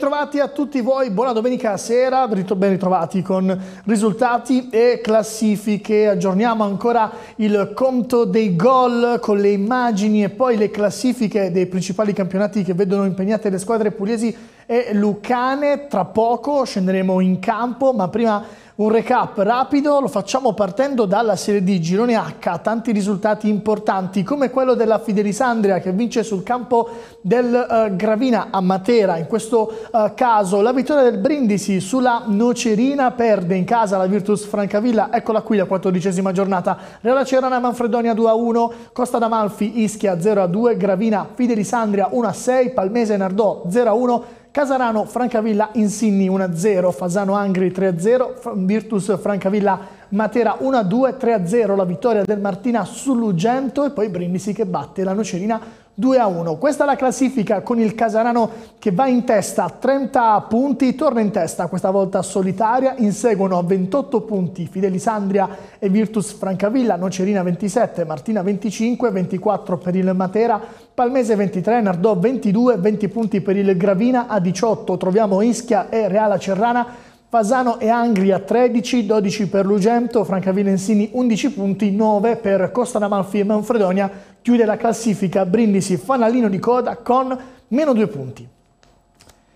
ritrovati a tutti voi, buona domenica sera, ben ritrovati con risultati e classifiche. Aggiorniamo ancora il conto dei gol con le immagini e poi le classifiche dei principali campionati che vedono impegnate le squadre pugliesi e lucane. Tra poco scenderemo in campo, ma prima un recap rapido lo facciamo partendo dalla Serie D Girone H, tanti risultati importanti come quello della Fidelisandria che vince sul campo del eh, Gravina a Matera, in questo eh, caso la vittoria del Brindisi sulla Nocerina perde in casa la Virtus Francavilla, eccola qui la quattordicesima giornata, Reala Cerana Manfredonia 2-1, Costa d'Amalfi Ischia 0-2, Gravina Fidelisandria 1-6, Palmese Nardò 0-1, Casarano Francavilla Insigni 1-0, Fasano Angri 3-0, Virtus Francavilla Matera 1-2, 3-0 la vittoria del Martina sull'Ugento e poi Brindisi che batte la Nocerina 2 a 1. Questa è la classifica con il Casarano che va in testa, a 30 punti, torna in testa questa volta solitaria, inseguono a 28 punti Fidelisandria e Virtus Francavilla, Nocerina 27, Martina 25, 24 per il Matera, Palmese 23, Nardò 22, 20 punti per il Gravina a 18, troviamo Ischia e Reala Cerrana Fasano e Angria 13, 12 per Lugento, Francavilla Ensini 11 punti, 9 per Costa d'Amalfi e Manfredonia, chiude la classifica Brindisi fanalino di coda con meno 2 punti.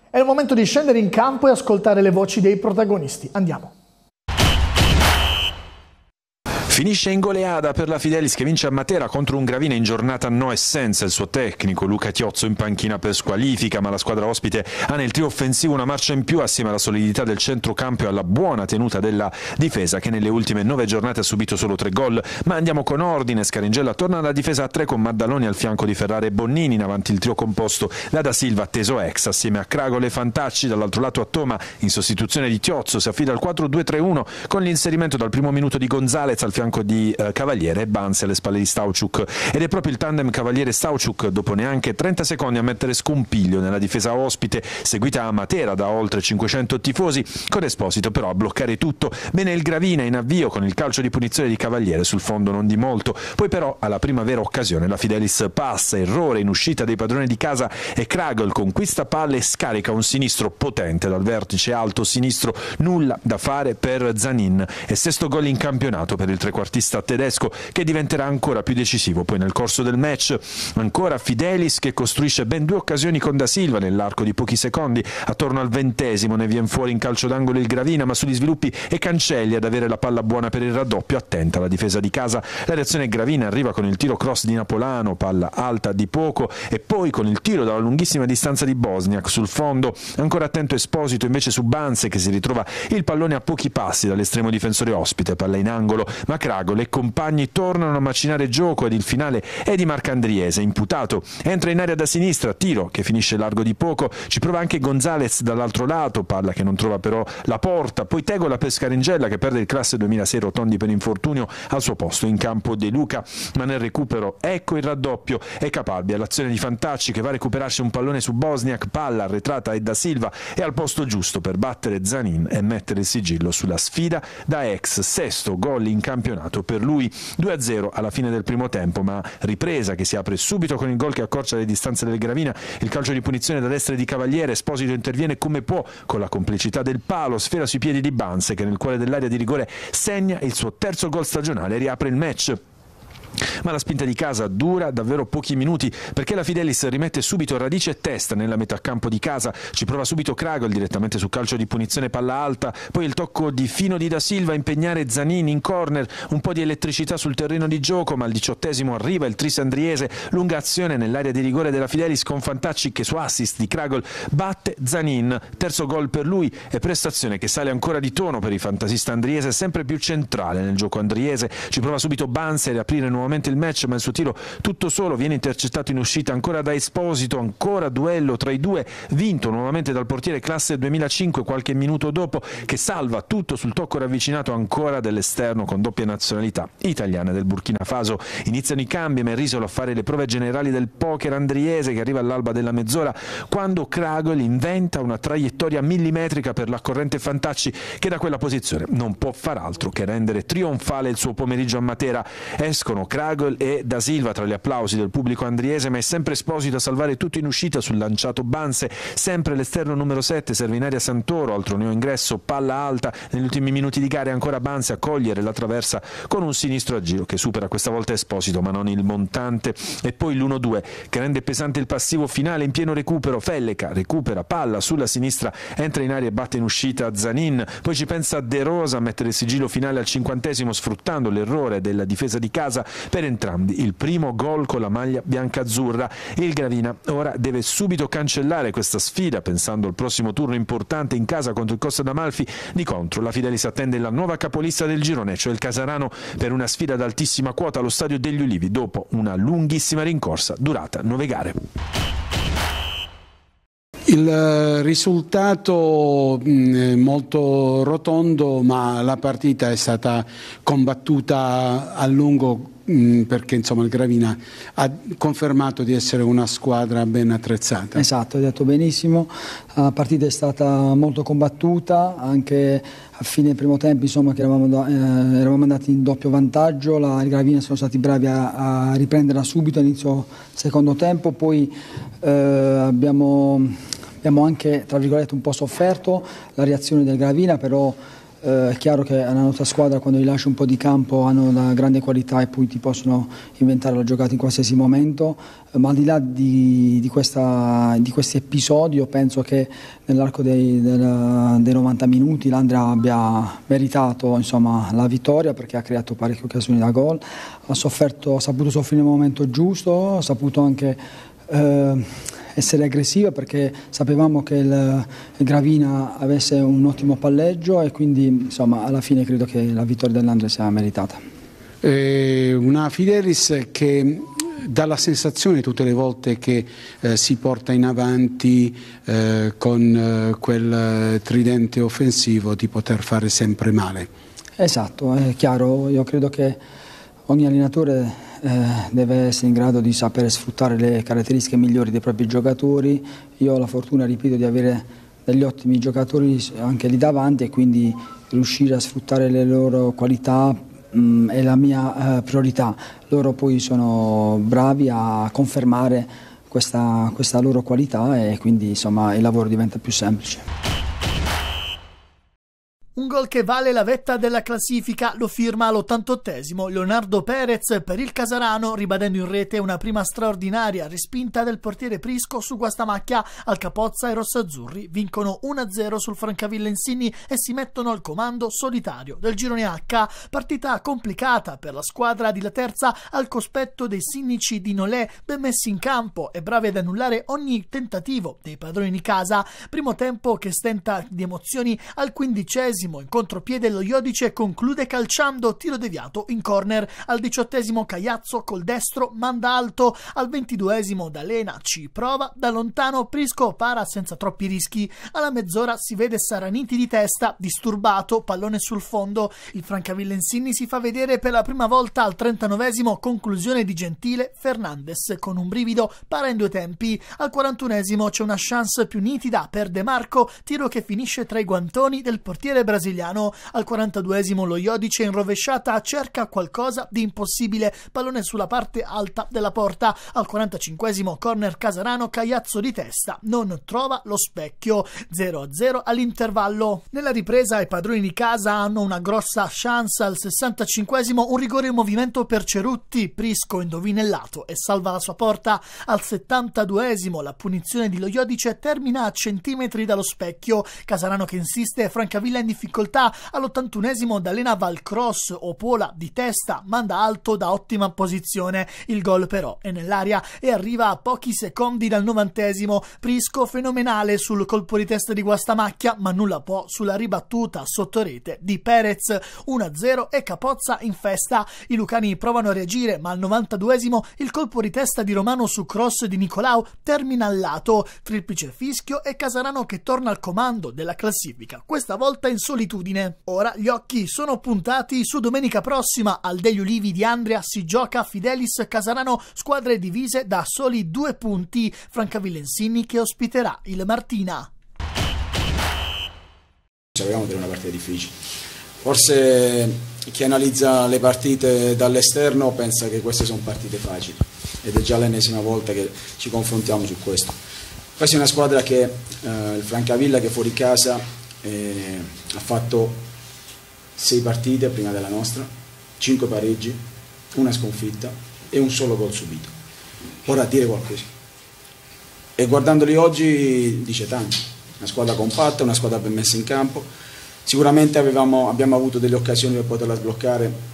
È il momento di scendere in campo e ascoltare le voci dei protagonisti. Andiamo. Finisce in goleada per la Fidelis che vince a Matera contro un Gravina in giornata no e senza il suo tecnico Luca Chiozzo in panchina per squalifica, ma la squadra ospite ha nel trio offensivo una marcia in più assieme alla solidità del centrocampo e alla buona tenuta della difesa che nelle ultime nove giornate ha subito solo tre gol. Ma andiamo con ordine, Scaringella torna alla difesa a tre con Maddaloni al fianco di Ferrara e Bonnini, in avanti il trio composto da Da Silva teso ex assieme a Cragole e Fantacci, dall'altro lato a Toma in sostituzione di Chiozzo si affida al 4-2-3-1 con l'inserimento dal primo minuto di Gonzalez al fianco fianco di eh, Cavaliere e Banzi alle spalle di Stauciuk. Ed è proprio il tandem Cavaliere-Stauciuk, dopo neanche 30 secondi, a mettere scompiglio nella difesa ospite, seguita a Matera da oltre 500 tifosi, con Esposito però a bloccare tutto. Bene il Gravina in avvio con il calcio di punizione di Cavaliere sul fondo non di molto. Poi però alla prima vera occasione la Fidelis passa, errore in uscita dei padroni di casa e Kragel conquista palle e scarica un sinistro potente dal vertice alto sinistro. Nulla da fare per Zanin e sesto gol in campionato per il 3 trequartista tedesco che diventerà ancora più decisivo poi nel corso del match. Ancora Fidelis che costruisce ben due occasioni con Da Silva nell'arco di pochi secondi. Attorno al ventesimo ne viene fuori in calcio d'angolo il Gravina, ma sugli sviluppi e Cancelli ad avere la palla buona per il raddoppio, attenta alla difesa di casa. La reazione Gravina arriva con il tiro cross di Napolano, palla alta di poco, e poi con il tiro dalla lunghissima distanza di Bosniak sul fondo. Ancora attento Esposito invece su Banze che si ritrova il pallone a pochi passi dall'estremo difensore ospite, palla in angolo, ma Cragolo e compagni tornano a macinare gioco ed il finale è di Marcandriese, imputato. Entra in area da sinistra, tiro che finisce largo di poco, ci prova anche Gonzalez dall'altro lato, palla che non trova però la porta, poi Tegola per Scaringella che perde il classe 2006 rotondi per infortunio al suo posto in campo De Luca, ma nel recupero ecco il raddoppio e Capabia, l'azione di Fantacci che va a recuperarsi un pallone su Bosniak, palla arretrata e da Silva e al posto giusto per battere Zanin e mettere il sigillo sulla sfida da ex sesto gol in campionato campionato per lui. 2-0 alla fine del primo tempo, ma ripresa che si apre subito con il gol che accorcia le distanze del Gravina, il calcio di punizione da destra di Cavaliere, Esposito interviene come può con la complicità del palo, sfera sui piedi di Banse che nel cuore dell'area di rigore segna il suo terzo gol stagionale e riapre il match. Ma la spinta di casa dura davvero pochi minuti perché la Fidelis rimette subito radice e testa nella metà campo di casa, ci prova subito Cragol direttamente su calcio di punizione palla alta, poi il tocco di Fino di Da Silva a impegnare Zanini in corner, un po' di elettricità sul terreno di gioco ma al diciottesimo arriva il Trisandriese, lunga azione nell'area di rigore della Fidelis con Fantacci che su assist di Cragol batte Zanin, terzo gol per lui e prestazione che sale ancora di tono per il fantasista andriese sempre più centrale nel gioco andriese, ci prova subito Banzer a riaprire nuovamente sicuramente il match, ma il suo tiro tutto solo viene intercettato in uscita ancora da Esposito, ancora duello tra i due, vinto nuovamente dal portiere classe 2005 qualche minuto dopo, che salva tutto sul tocco ravvicinato ancora dell'esterno con doppia nazionalità italiana del Burkina Faso. Iniziano i cambi, Merrisolo a fare le prove generali del poker andriese che arriva all'alba della mezz'ora, quando Cragol inventa una traiettoria millimetrica per la corrente Fantacci che da quella posizione non può far altro che rendere trionfale il suo pomeriggio a Matera. Escono Kragel e Da Silva tra gli applausi del pubblico andriese, ma è sempre Esposito a salvare tutto in uscita sul lanciato Banse, sempre l'esterno numero 7 serve in aria Santoro, altro neo ingresso, palla alta, negli ultimi minuti di gara ancora Banse a cogliere la traversa con un sinistro a giro che supera questa volta Esposito ma non il montante e poi l'1-2 che rende pesante il passivo finale in pieno recupero, Felleca recupera palla sulla sinistra, entra in aria e batte in uscita Zanin, poi ci pensa De Rosa a mettere il sigillo finale al cinquantesimo sfruttando l'errore della difesa di casa per entrambi il primo gol con la maglia bianca-azzurra. Il Gravina ora deve subito cancellare questa sfida pensando al prossimo turno importante in casa contro il Costa d'Amalfi. Di contro la Fidelis attende la nuova capolista del girone, cioè il Casarano, per una sfida ad altissima quota allo Stadio degli Ulivi dopo una lunghissima rincorsa durata nove gare. Il eh, risultato mm, molto rotondo, ma la partita è stata combattuta a lungo Mm, perché insomma il Gravina ha confermato di essere una squadra ben attrezzata. Esatto, hai detto benissimo, la partita è stata molto combattuta, anche a fine primo tempo insomma, che eravamo, eh, eravamo, andati in doppio vantaggio, la, il Gravina sono stati bravi a, a riprenderla subito all'inizio secondo tempo, poi eh, abbiamo abbiamo anche un po' sofferto la reazione del Gravina, però eh, è chiaro che la nostra squadra quando gli lascia un po' di campo hanno una grande qualità e poi ti possono inventare la giocata in qualsiasi momento, eh, ma al di là di, di, questa, di questo episodio penso che nell'arco dei, del, dei 90 minuti l'Andrea abbia meritato insomma, la vittoria perché ha creato parecchie occasioni da gol, ha, sofferto, ha saputo soffrire nel momento giusto, ha saputo anche... Eh, essere aggressiva perché sapevamo che il Gravina avesse un ottimo palleggio e quindi insomma, alla fine credo che la vittoria dell'Andrea sia meritata. Eh, una Fidelis che dà la sensazione tutte le volte che eh, si porta in avanti eh, con eh, quel tridente offensivo di poter fare sempre male. Esatto, è chiaro, io credo che Ogni allenatore eh, deve essere in grado di sapere sfruttare le caratteristiche migliori dei propri giocatori. Io ho la fortuna, ripeto, di avere degli ottimi giocatori anche lì davanti e quindi riuscire a sfruttare le loro qualità mh, mm, è la mia eh, priorità. Loro poi sono bravi a confermare questa, questa loro qualità e quindi insomma, il lavoro diventa più semplice. Un gol che vale la vetta della classifica lo firma all'88 esimo Leonardo Perez per il Casarano, ribadendo in rete una prima straordinaria respinta del portiere Prisco su Guastamacchia. Al Capozza i Rossazzurri vincono 1-0 sul Francavilla Insini e si mettono al comando solitario del girone H. Partita complicata per la squadra di La Terza al cospetto dei sinnici di Nolè, ben messi in campo e bravi ad annullare ogni tentativo dei padroni di casa. Primo tempo che stenta di emozioni al quindicesimo ventesimo in contropiede lo Iodice conclude calciando tiro deviato in corner. Al diciottesimo Cagliazzo col destro manda alto. Al ventiduesimo D'Alena ci prova. Da lontano Prisco para senza troppi rischi. Alla mezz'ora si vede Saraniti di testa, disturbato, pallone sul fondo. Il Francavilla Francavillensini si fa vedere per la prima volta al trentanovesimo conclusione di Gentile. Fernandez con un brivido para in due tempi. Al quarantunesimo c'è una chance più nitida per De Marco, tiro che finisce tra i guantoni del portiere brasiliano brasiliano. Al 42esimo lo Iodice in rovesciata cerca qualcosa di impossibile, pallone sulla parte alta della porta. Al 45esimo corner Casarano, Cagliazzo di testa, non trova lo specchio. 0-0 all'intervallo. Nella ripresa i padroni di casa hanno una grossa chance al 65esimo, un rigore in movimento per Cerutti, Prisco indovina il lato e salva la sua porta. Al 72esimo la punizione di Loiodice termina a centimetri dallo specchio. Casarano che insiste, Francavilla in difficoltà difficoltà. All'81esimo D'Alena Valcross o Pola di testa manda alto da ottima posizione. Il gol però è nell'aria e arriva a pochi secondi dal 90esimo. Prisco fenomenale sul colpo di testa di Guastamacchia, ma nulla può sulla ribattuta sotto rete di Perez. 1-0 e Capozza in festa. I lucani provano a reagire, ma al 92esimo il colpo di testa di Romano su cross di Nicolau termina al lato. Triplice fischio e Casarano che torna al comando della classifica, questa volta in solo solitudine. Ora gli occhi sono puntati su domenica prossima al degli Ulivi di Andrea si gioca Fidelis Casarano, squadre divise da soli due punti, Francavilla Insini che ospiterà il Martina. Sapevamo che era una partita difficile, forse chi analizza le partite dall'esterno pensa che queste sono partite facili ed è già l'ennesima volta che ci confrontiamo su questo. Questa è una squadra che, eh, il Francavilla che fuori casa eh, ha fatto 6 partite prima della nostra, 5 pareggi, una sconfitta e un solo gol subito. Vorrà dire qualcosa. E guardandoli oggi dice tanto, una squadra compatta, una squadra ben messa in campo, sicuramente avevamo, abbiamo avuto delle occasioni per poterla sbloccare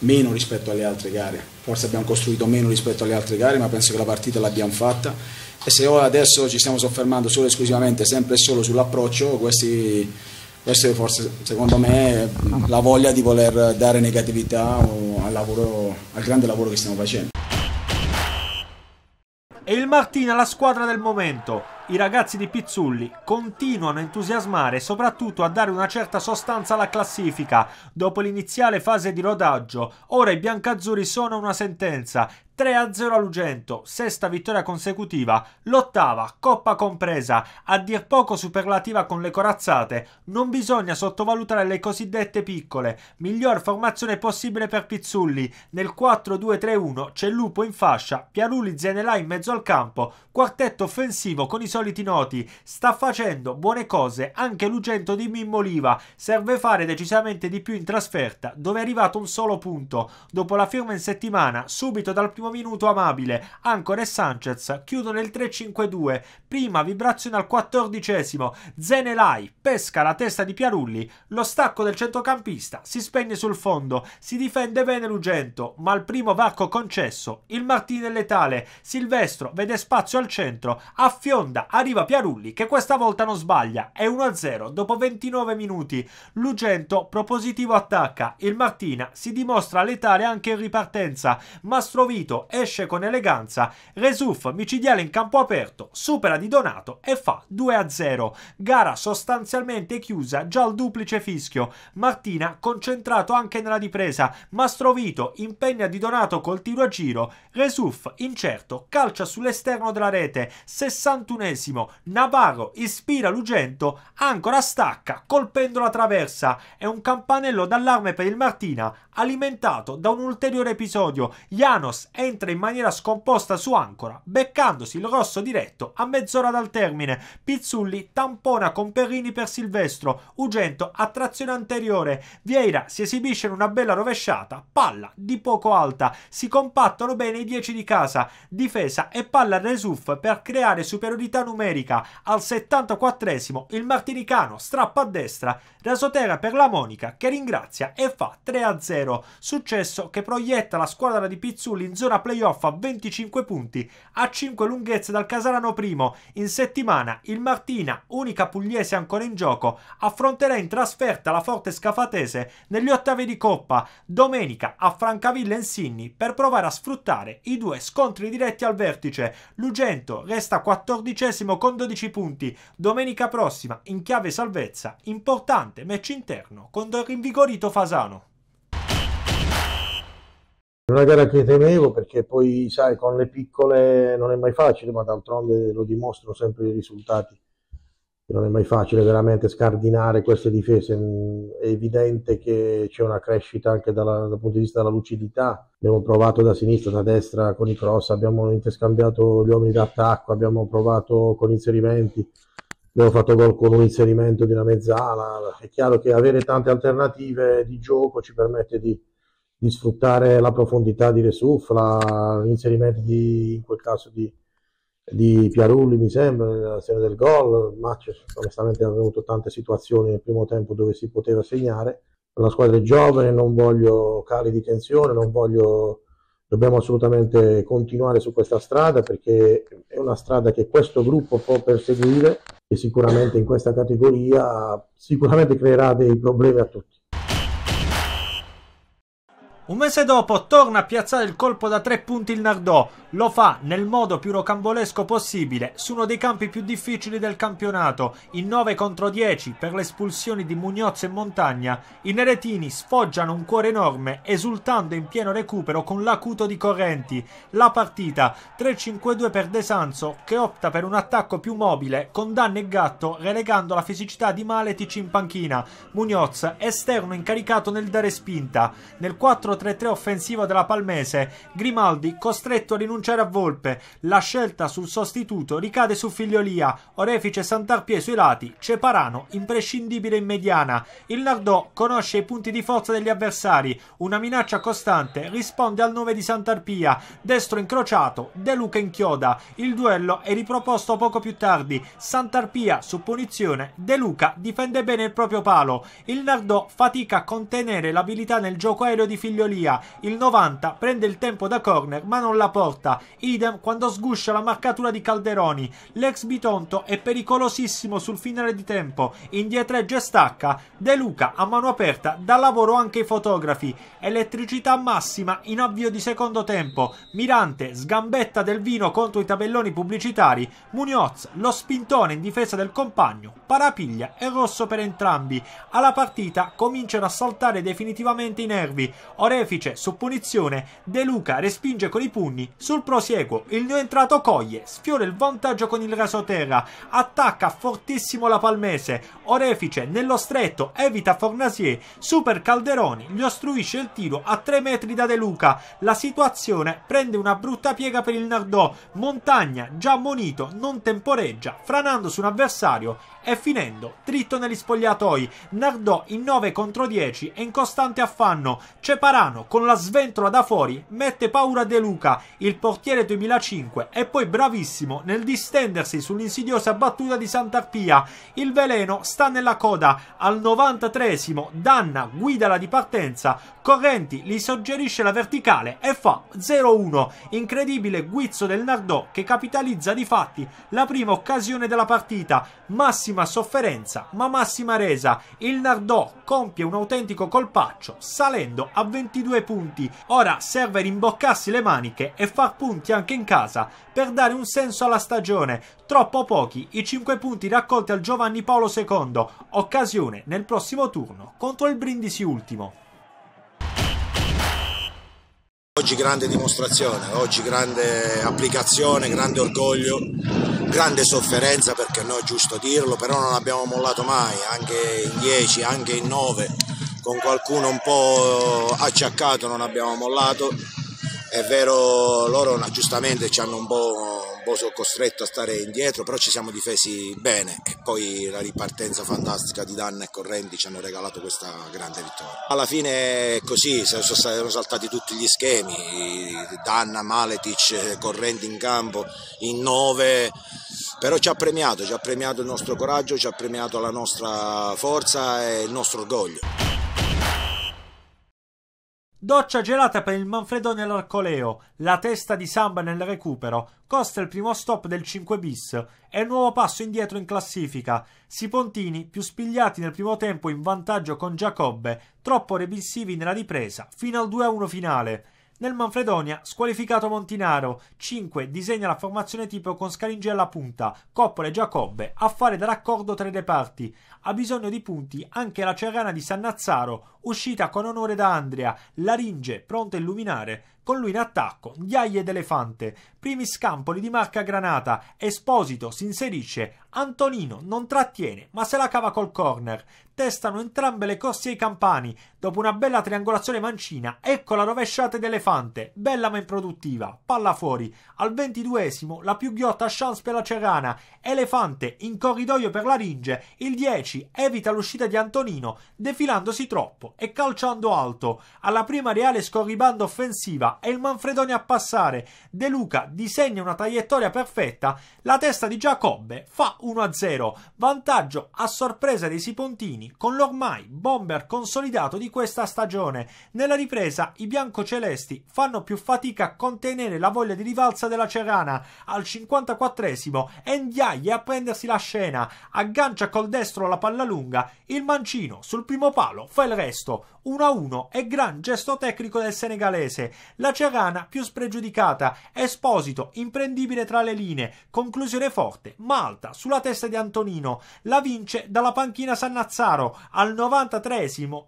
meno rispetto alle altre gare, forse abbiamo costruito meno rispetto alle altre gare, ma penso che la partita l'abbiamo fatta e se adesso ci stiamo soffermando solo e esclusivamente sempre e solo sull'approccio, questi, questo è forse secondo me la voglia di voler dare negatività al, lavoro, al grande lavoro che stiamo facendo. E il Martina la squadra del momento. I ragazzi di Pizzulli continuano a entusiasmare e soprattutto a dare una certa sostanza alla classifica. Dopo l'iniziale fase di rodaggio, ora i biancazzurri sono una sentenza, 3-0 all'Ugento, sesta vittoria consecutiva, l'ottava, coppa compresa, a dir poco superlativa con le corazzate, non bisogna sottovalutare le cosiddette piccole, miglior formazione possibile per Pizzulli, nel 4-2-3-1 c'è Lupo in fascia, Piaruli Zenelà in mezzo al campo, quartetto offensivo con i soliti noti, sta facendo buone cose anche Lugento di Mimmo Liva, serve fare decisamente di più in trasferta, dove è arrivato un solo punto, dopo la firma in settimana, subito dal primo minuto amabile. Ancora e Sanchez chiudono il 3-5-2. Prima vibrazione al quattordicesimo. Zenelai pesca la testa di Piarulli. Lo stacco del centrocampista si spegne sul fondo. Si difende bene Lugento, ma il primo varco concesso. Il Martini è letale. Silvestro vede spazio al centro. Affionda, arriva Piarulli che questa volta non sbaglia. È 1-0 dopo 29 minuti. Lugento propositivo attacca. Il Martina si dimostra letale anche in ripartenza. Mastrovito esce con eleganza, Resuf micidiale in campo aperto, supera di Donato e fa 2-0. Gara sostanzialmente chiusa già al duplice fischio. Martina concentrato anche nella ripresa, Mastrovito impegna di Donato col tiro a giro, Resuf incerto calcia sull'esterno della rete, 61esimo, Navarro ispira Lugento, ancora stacca colpendo la traversa. È un campanello d'allarme per il Martina alimentato da un ulteriore episodio. Janos entra in maniera scomposta su Ancora, beccandosi il rosso diretto a mezz'ora dal termine. Pizzulli tampona con Perrini per Silvestro, Ugento a trazione anteriore, Vieira si esibisce in una bella rovesciata, palla di poco alta, si compattono bene i 10 di casa, difesa e palla a Resuf per creare superiorità numerica. Al 74 il martinicano strappa a destra, Rasotera per la Monica che ringrazia e fa 3-0, successo che proietta la squadra di Pizzulli in zona zona playoff a 25 punti, a 5 lunghezze dal Casalano primo. In settimana il Martina, unica pugliese ancora in gioco, affronterà in trasferta la forte scafatese negli ottavi di Coppa, domenica a Francavilla Insigni, per provare a sfruttare i due scontri diretti al vertice. Lugento resta 14 con 12 punti, domenica prossima in chiave salvezza, importante match interno contro il rinvigorito Fasano. È una gara che temevo perché poi, sai, con le piccole non è mai facile, ma d'altronde lo dimostrano sempre i risultati. Non è mai facile veramente scardinare queste difese. Mm, è evidente che c'è una crescita anche dalla, dal punto di vista della lucidità. Abbiamo provato da sinistra, da destra con i cross, abbiamo interscambiato gli uomini d'attacco, abbiamo provato con inserimenti abbiamo fatto gol con un inserimento di una mezzala. È chiaro che avere tante alternative di gioco ci permette di, di sfruttare la profondità di Resuf, l'inserimento di, in quel caso di, di Piarulli mi sembra nella serie del gol, Il match, onestamente ha avuto tante situazioni nel primo tempo dove si poteva segnare, la squadra è giovane, non voglio cali di tensione, non voglio... dobbiamo assolutamente continuare su questa strada perché è una strada che questo gruppo può perseguire e sicuramente in questa categoria sicuramente creerà dei problemi a tutti. Un mese dopo torna a piazzare il colpo da tre punti il Nardò, lo fa nel modo più rocambolesco possibile, su uno dei campi più difficili del campionato, in 9 contro 10 per le espulsioni di Mugnoz e Montagna, i neretini sfoggiano un cuore enorme esultando in pieno recupero con l'acuto di Correnti, la partita 3-5-2 per De Sanso che opta per un attacco più mobile con Danne e Gatto relegando la fisicità di Maletic in panchina, Mugnoz esterno incaricato nel dare spinta, nel 4 3-3 offensivo della Palmese. Grimaldi costretto a rinunciare a Volpe. La scelta sul sostituto ricade su Figliolia, Orefice Santarpie sui lati, Ceparano imprescindibile in mediana. Il Nardò conosce i punti di forza degli avversari, una minaccia costante, risponde al nome di Santarpia, destro incrociato, De Luca inchioda. Il duello è riproposto poco più tardi, Santarpia su punizione, De Luca difende bene il proprio palo. Il Nardò fatica a contenere l'abilità nel gioco aereo di Figliolia Golia, il 90 prende il tempo da corner ma non la porta, idem quando sguscia la marcatura di Calderoni, l'ex Bitonto è pericolosissimo sul finale di tempo, indietreggia e stacca, De Luca a mano aperta dà lavoro anche ai fotografi, elettricità massima in avvio di secondo tempo, Mirante sgambetta del vino contro i tabelloni pubblicitari, Munoz lo spintone in difesa del compagno, parapiglia e rosso per entrambi, alla partita cominciano a saltare definitivamente i nervi, Orefice, supponizione, De Luca respinge con i pugni, sul prosieguo il neoentrato coglie, sfiora il vantaggio con il raso attacca fortissimo la Palmese, Orefice nello stretto evita Fornasier, super Calderoni gli ostruisce il tiro a 3 metri da De Luca, la situazione prende una brutta piega per il Nardò, Montagna già ammonito non temporeggia, franando su un avversario e finendo dritto negli spogliatoi. Nardò in 9 contro 10 e in costante affanno. Ceparano con la sventola da fuori mette paura a De Luca, il portiere 2005 e poi bravissimo nel distendersi sull'insidiosa battuta di Sant'Arpia. Il veleno sta nella coda. Al 93 esimo danna guida la di scorrenti, li suggerisce la verticale e fa 0-1. Incredibile guizzo del Nardò che capitalizza di fatti la prima occasione della partita. Massima sofferenza, ma massima resa. Il Nardò compie un autentico colpaccio, salendo a 22 punti. Ora serve rimboccarsi le maniche e far punti anche in casa per dare un senso alla stagione. Troppo pochi i 5 punti raccolti al Giovanni Paolo II. Occasione nel prossimo turno contro il Brindisi Ultimo. Oggi grande dimostrazione, oggi grande applicazione, grande orgoglio, grande sofferenza perché no è giusto dirlo, però non abbiamo mollato mai, anche in 10, anche in 9, con qualcuno un po' acciaccato non abbiamo mollato, è vero loro giustamente ci hanno un po' boh, sono costretto a stare indietro, però ci siamo difesi bene e poi la ripartenza fantastica di Danna e Correnti ci hanno regalato questa grande vittoria. Alla fine è così, sono saltati tutti gli schemi, Danna, Maletic, Correnti in campo, in nove, però ci ha premiato, ci ha premiato il nostro coraggio, ci ha premiato la nostra forza e il nostro orgoglio. Doccia gelata per il Manfredone all'Arcoleo, la testa di Samba nel recupero, Costa il primo stop del 5 bis e nuovo passo indietro in classifica. Sipontini, più spigliati nel primo tempo in vantaggio con Giacobbe, troppo remissivi nella ripresa, fino al 2-1 finale. Nel Manfredonia, squalificato Montinaro, 5 disegna la formazione tipo con Scaringella alla punta, Coppola e Giacobbe a fare da raccordo tra i reparti. Ha bisogno di punti anche la Cerrana di Sannazzaro, uscita con onore da Andrea, Laringe pronta a illuminare, con lui in attacco, Ghiaie d'elefante, primi scampoli di Marca Granata, Esposito si inserisce, Antonino non trattiene ma se la cava col corner, testano entrambe le corsie ai campani, dopo una bella triangolazione mancina, ecco la rovesciata d'elefante, bella ma improduttiva, palla fuori, al ventiduesimo la più ghiotta chance per la Cerana, Elefante in corridoio per Laringe, il 10 evita l'uscita di Antonino, defilandosi troppo, e calciando alto alla prima reale scorribando offensiva è il Manfredoni a passare. De Luca disegna una traiettoria perfetta, la testa di Giacobbe fa 1-0, vantaggio a sorpresa dei Sipontini con l'ormai bomber consolidato di questa stagione. Nella ripresa i biancocelesti fanno più fatica a contenere la voglia di rivalsa della Cerana. Al 54esimo Ndiaye a prendersi la scena, aggancia col destro la palla lunga, il mancino sul primo palo fa il resto gesto. 1-1 e gran gesto tecnico del senegalese. La Cerana più spregiudicata. Esposito, imprendibile tra le linee. Conclusione forte, Malta sulla testa di Antonino. La vince dalla panchina Sannazzaro. Al 93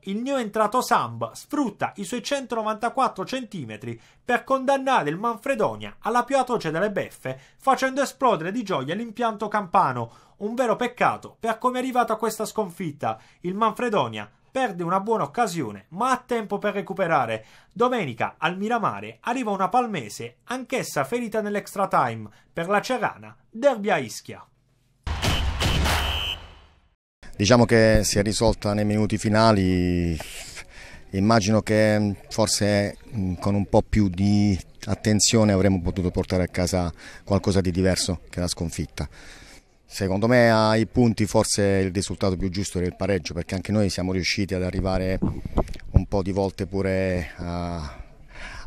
il neo entrato Samba sfrutta i suoi 194 centimetri per condannare il Manfredonia alla più atroce delle beffe, facendo esplodere di gioia l'impianto campano. Un vero peccato per come è arrivato a questa sconfitta. Il Manfredonia perde una buona occasione, ma ha tempo per recuperare. Domenica al Miramare arriva una palmese, anch'essa ferita nell'extra time, per la Cerana, derby a Ischia. Diciamo che si è risolta nei minuti finali, immagino che mm, forse mm, con un po' più di attenzione avremmo potuto portare a casa qualcosa di diverso che la sconfitta. Secondo me ai punti forse il risultato più giusto era il pareggio perché anche noi siamo riusciti ad arrivare un po' di volte pure a,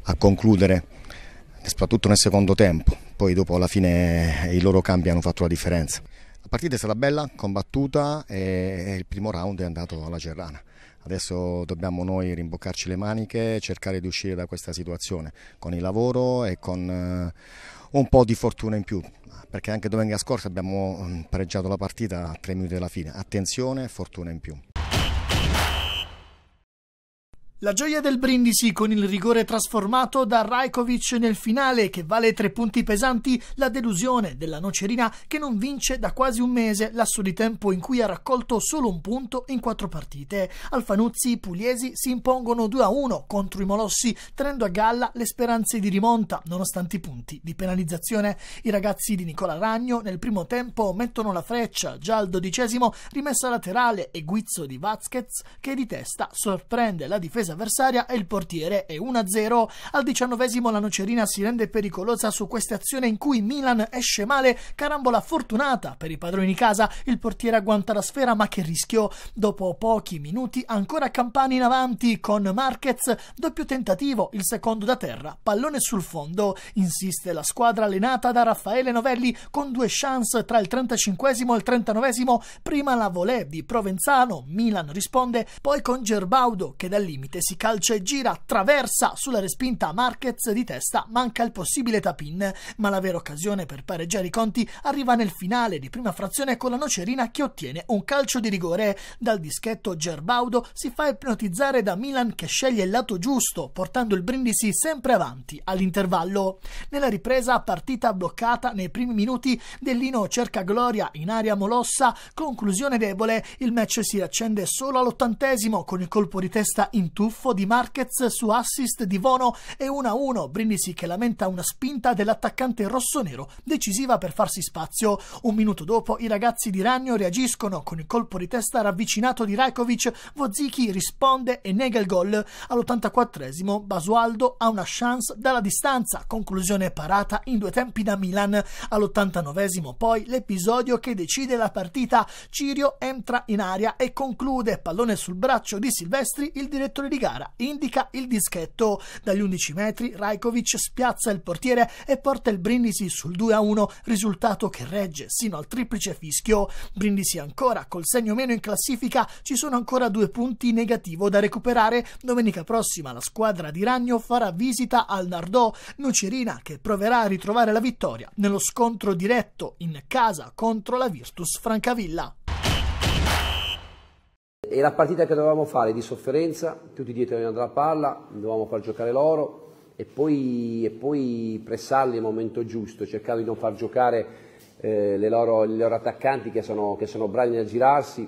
a concludere, soprattutto nel secondo tempo, poi dopo alla fine i loro cambi hanno fatto la differenza. La partita è stata bella, combattuta e il primo round è andato alla Gerrana. Adesso dobbiamo noi rimboccarci le maniche e cercare di uscire da questa situazione con il lavoro e con eh, un po' di fortuna in più perché anche domenica scorsa abbiamo mm, pareggiato la partita a tre minuti dalla fine. Attenzione fortuna in più. La gioia del Brindisi con il rigore trasformato da Rajkovic nel finale che vale tre punti pesanti, la delusione della Nocerina che non vince da quasi un mese, lasso di tempo in cui ha raccolto solo un punto in quattro partite. Alfanuzzi e Pugliesi si impongono 2-1 contro i Molossi, tenendo a galla le speranze di rimonta nonostante i punti di penalizzazione. I ragazzi di Nicola Ragno nel primo tempo mettono la freccia, già al dodicesimo rimessa laterale e guizzo di Vazquez che di testa sorprende la difesa avversaria e il portiere è 1-0. Al diciannovesimo la Nocerina si rende pericolosa su questa azione in cui Milan esce male, carambola fortunata per i padroni di casa, il portiere agguanta la sfera ma che rischio. Dopo pochi minuti ancora Campani in avanti con Marquez, doppio tentativo, il secondo da terra, pallone sul fondo. Insiste la squadra allenata da Raffaele Novelli con due chance tra il 35 e il 39 prima la volée di Provenzano, Milan risponde, poi con Gerbaudo che dal limite Niente, si gira, attraversa sulla respinta Marquez di testa, manca il possibile tapin, ma la vera occasione per pareggiare i conti arriva nel finale di prima frazione con la Nocerina che ottiene un calcio di rigore. Dal dischetto Gerbaudo si fa ipnotizzare da Milan che sceglie il lato giusto, portando il Brindisi sempre avanti all'intervallo. Nella ripresa, partita bloccata nei primi minuti, Dellino cerca gloria in aria molossa, conclusione debole, il match si accende solo all'ottantesimo con il colpo di testa in turno tuffo di Marquez su assist di Vono e 1-1. Brindisi che lamenta una spinta dell'attaccante rossonero decisiva per farsi spazio. Un minuto dopo i ragazzi di Ragno reagiscono con il colpo di testa ravvicinato di Rajkovic. Vozicchi risponde e nega il gol. All'84esimo Basualdo ha una chance dalla distanza. Conclusione parata in due tempi da Milan. All'89esimo poi l'episodio che decide la partita. Cirio entra in aria e conclude pallone sul braccio di Silvestri il direttore di di gara, indica il dischetto. Dagli 11 metri Rajkovic spiazza il portiere e porta il Brindisi sul 2-1, risultato che regge sino al triplice fischio. Brindisi ancora col segno meno in classifica, ci sono ancora due punti negativo da recuperare. Domenica prossima la squadra di Ragno farà visita al Nardò, Nucerina che proverà a ritrovare la vittoria nello scontro diretto in casa contro la Virtus Francavilla. E la partita che dovevamo fare di sofferenza, tutti dietro alla palla, dovevamo far giocare loro e poi, e poi pressarli al momento giusto, cercando di non far giocare eh, le loro, i loro attaccanti che sono, che sono bravi nel girarsi.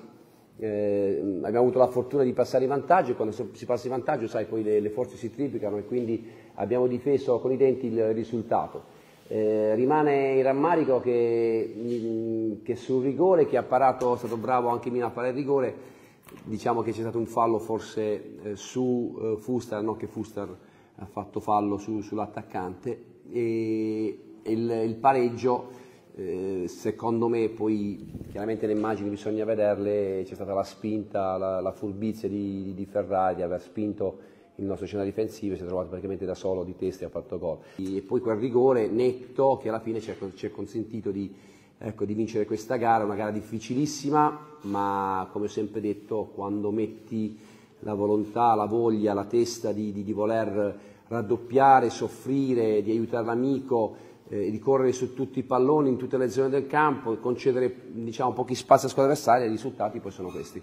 Eh, abbiamo avuto la fortuna di passare in vantaggio, e quando si passa in vantaggio sai poi le, le forze si triplicano e quindi abbiamo difeso con i denti il risultato. Eh, rimane il rammarico che, mm, che sul rigore, che ha parato, è stato bravo anche Mina a fare il rigore, diciamo che c'è stato un fallo forse eh, su eh, Fustar, non che Fuster ha fatto fallo su, sull'attaccante e il, il pareggio eh, secondo me poi chiaramente le immagini bisogna vederle c'è stata la spinta, la, la furbizia di, di Ferrari di aver spinto il nostro scenario difensivo si è trovato praticamente da solo di testa e ha fatto gol. E poi quel rigore netto che alla fine ci ha consentito di, ecco, di vincere questa gara, una gara difficilissima, ma come ho sempre detto, quando metti la volontà, la voglia, la testa di, di, di voler raddoppiare, soffrire, di aiutare l'amico, eh, di correre su tutti i palloni, in tutte le zone del campo, concedere diciamo, pochi spazi a squadra avversaria, i risultati poi sono questi.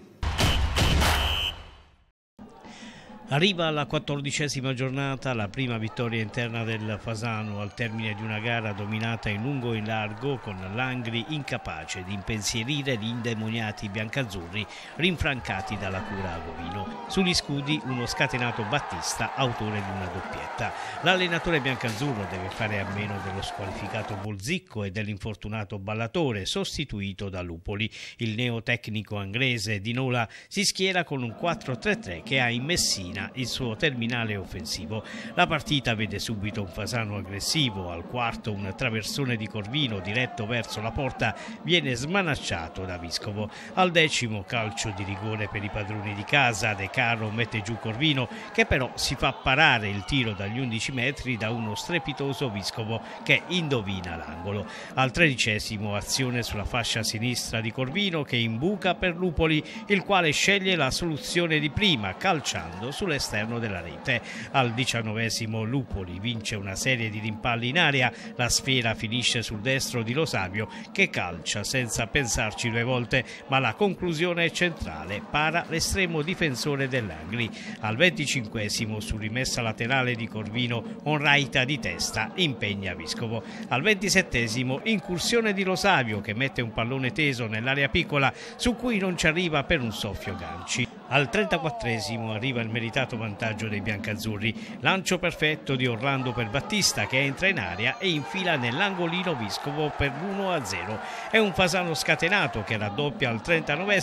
Arriva alla quattordicesima giornata la prima vittoria interna del Fasano al termine di una gara dominata in lungo e in largo con Langri incapace di impensierire gli indemoniati biancazzurri rinfrancati dalla cura a Govino. Sugli scudi uno scatenato Battista, autore di una doppietta. L'allenatore biancazzurro deve fare a meno dello squalificato Bolzicco e dell'infortunato Ballatore sostituito da Lupoli. Il neotecnico anglese di Nola si schiera con un 4-3-3 che ha in Messina Messina il suo terminale offensivo. La partita vede subito un Fasano aggressivo, al quarto un traversone di Corvino diretto verso la porta viene smanacciato da Viscovo. Al decimo calcio di rigore per i padroni di casa, De Caro mette giù Corvino che però si fa parare il tiro dagli 11 metri da uno strepitoso Viscovo che indovina l'angolo. Al tredicesimo azione sulla fascia sinistra di Corvino che imbuca per Lupoli il quale sceglie la soluzione di prima calciando su sull'esterno della rete. Al diciannovesimo Lupoli vince una serie di rimpalli in aria, la sfera finisce sul destro di Losavio che calcia senza pensarci due volte, ma la conclusione è centrale, para l'estremo difensore dell'Angri. Al venticinquesimo su rimessa laterale di Corvino, Onraita di testa impegna Vescovo. Al ventisettesimo incursione di Losavio che mette un pallone teso nell'area piccola su cui non ci arriva per un soffio Ganci. Al 34 arriva il meritato vantaggio dei biancazzurri. Lancio perfetto di Orlando per Battista che entra in area e infila nell'angolino Viscovo per l'1-0. È un Fasano scatenato che raddoppia al 39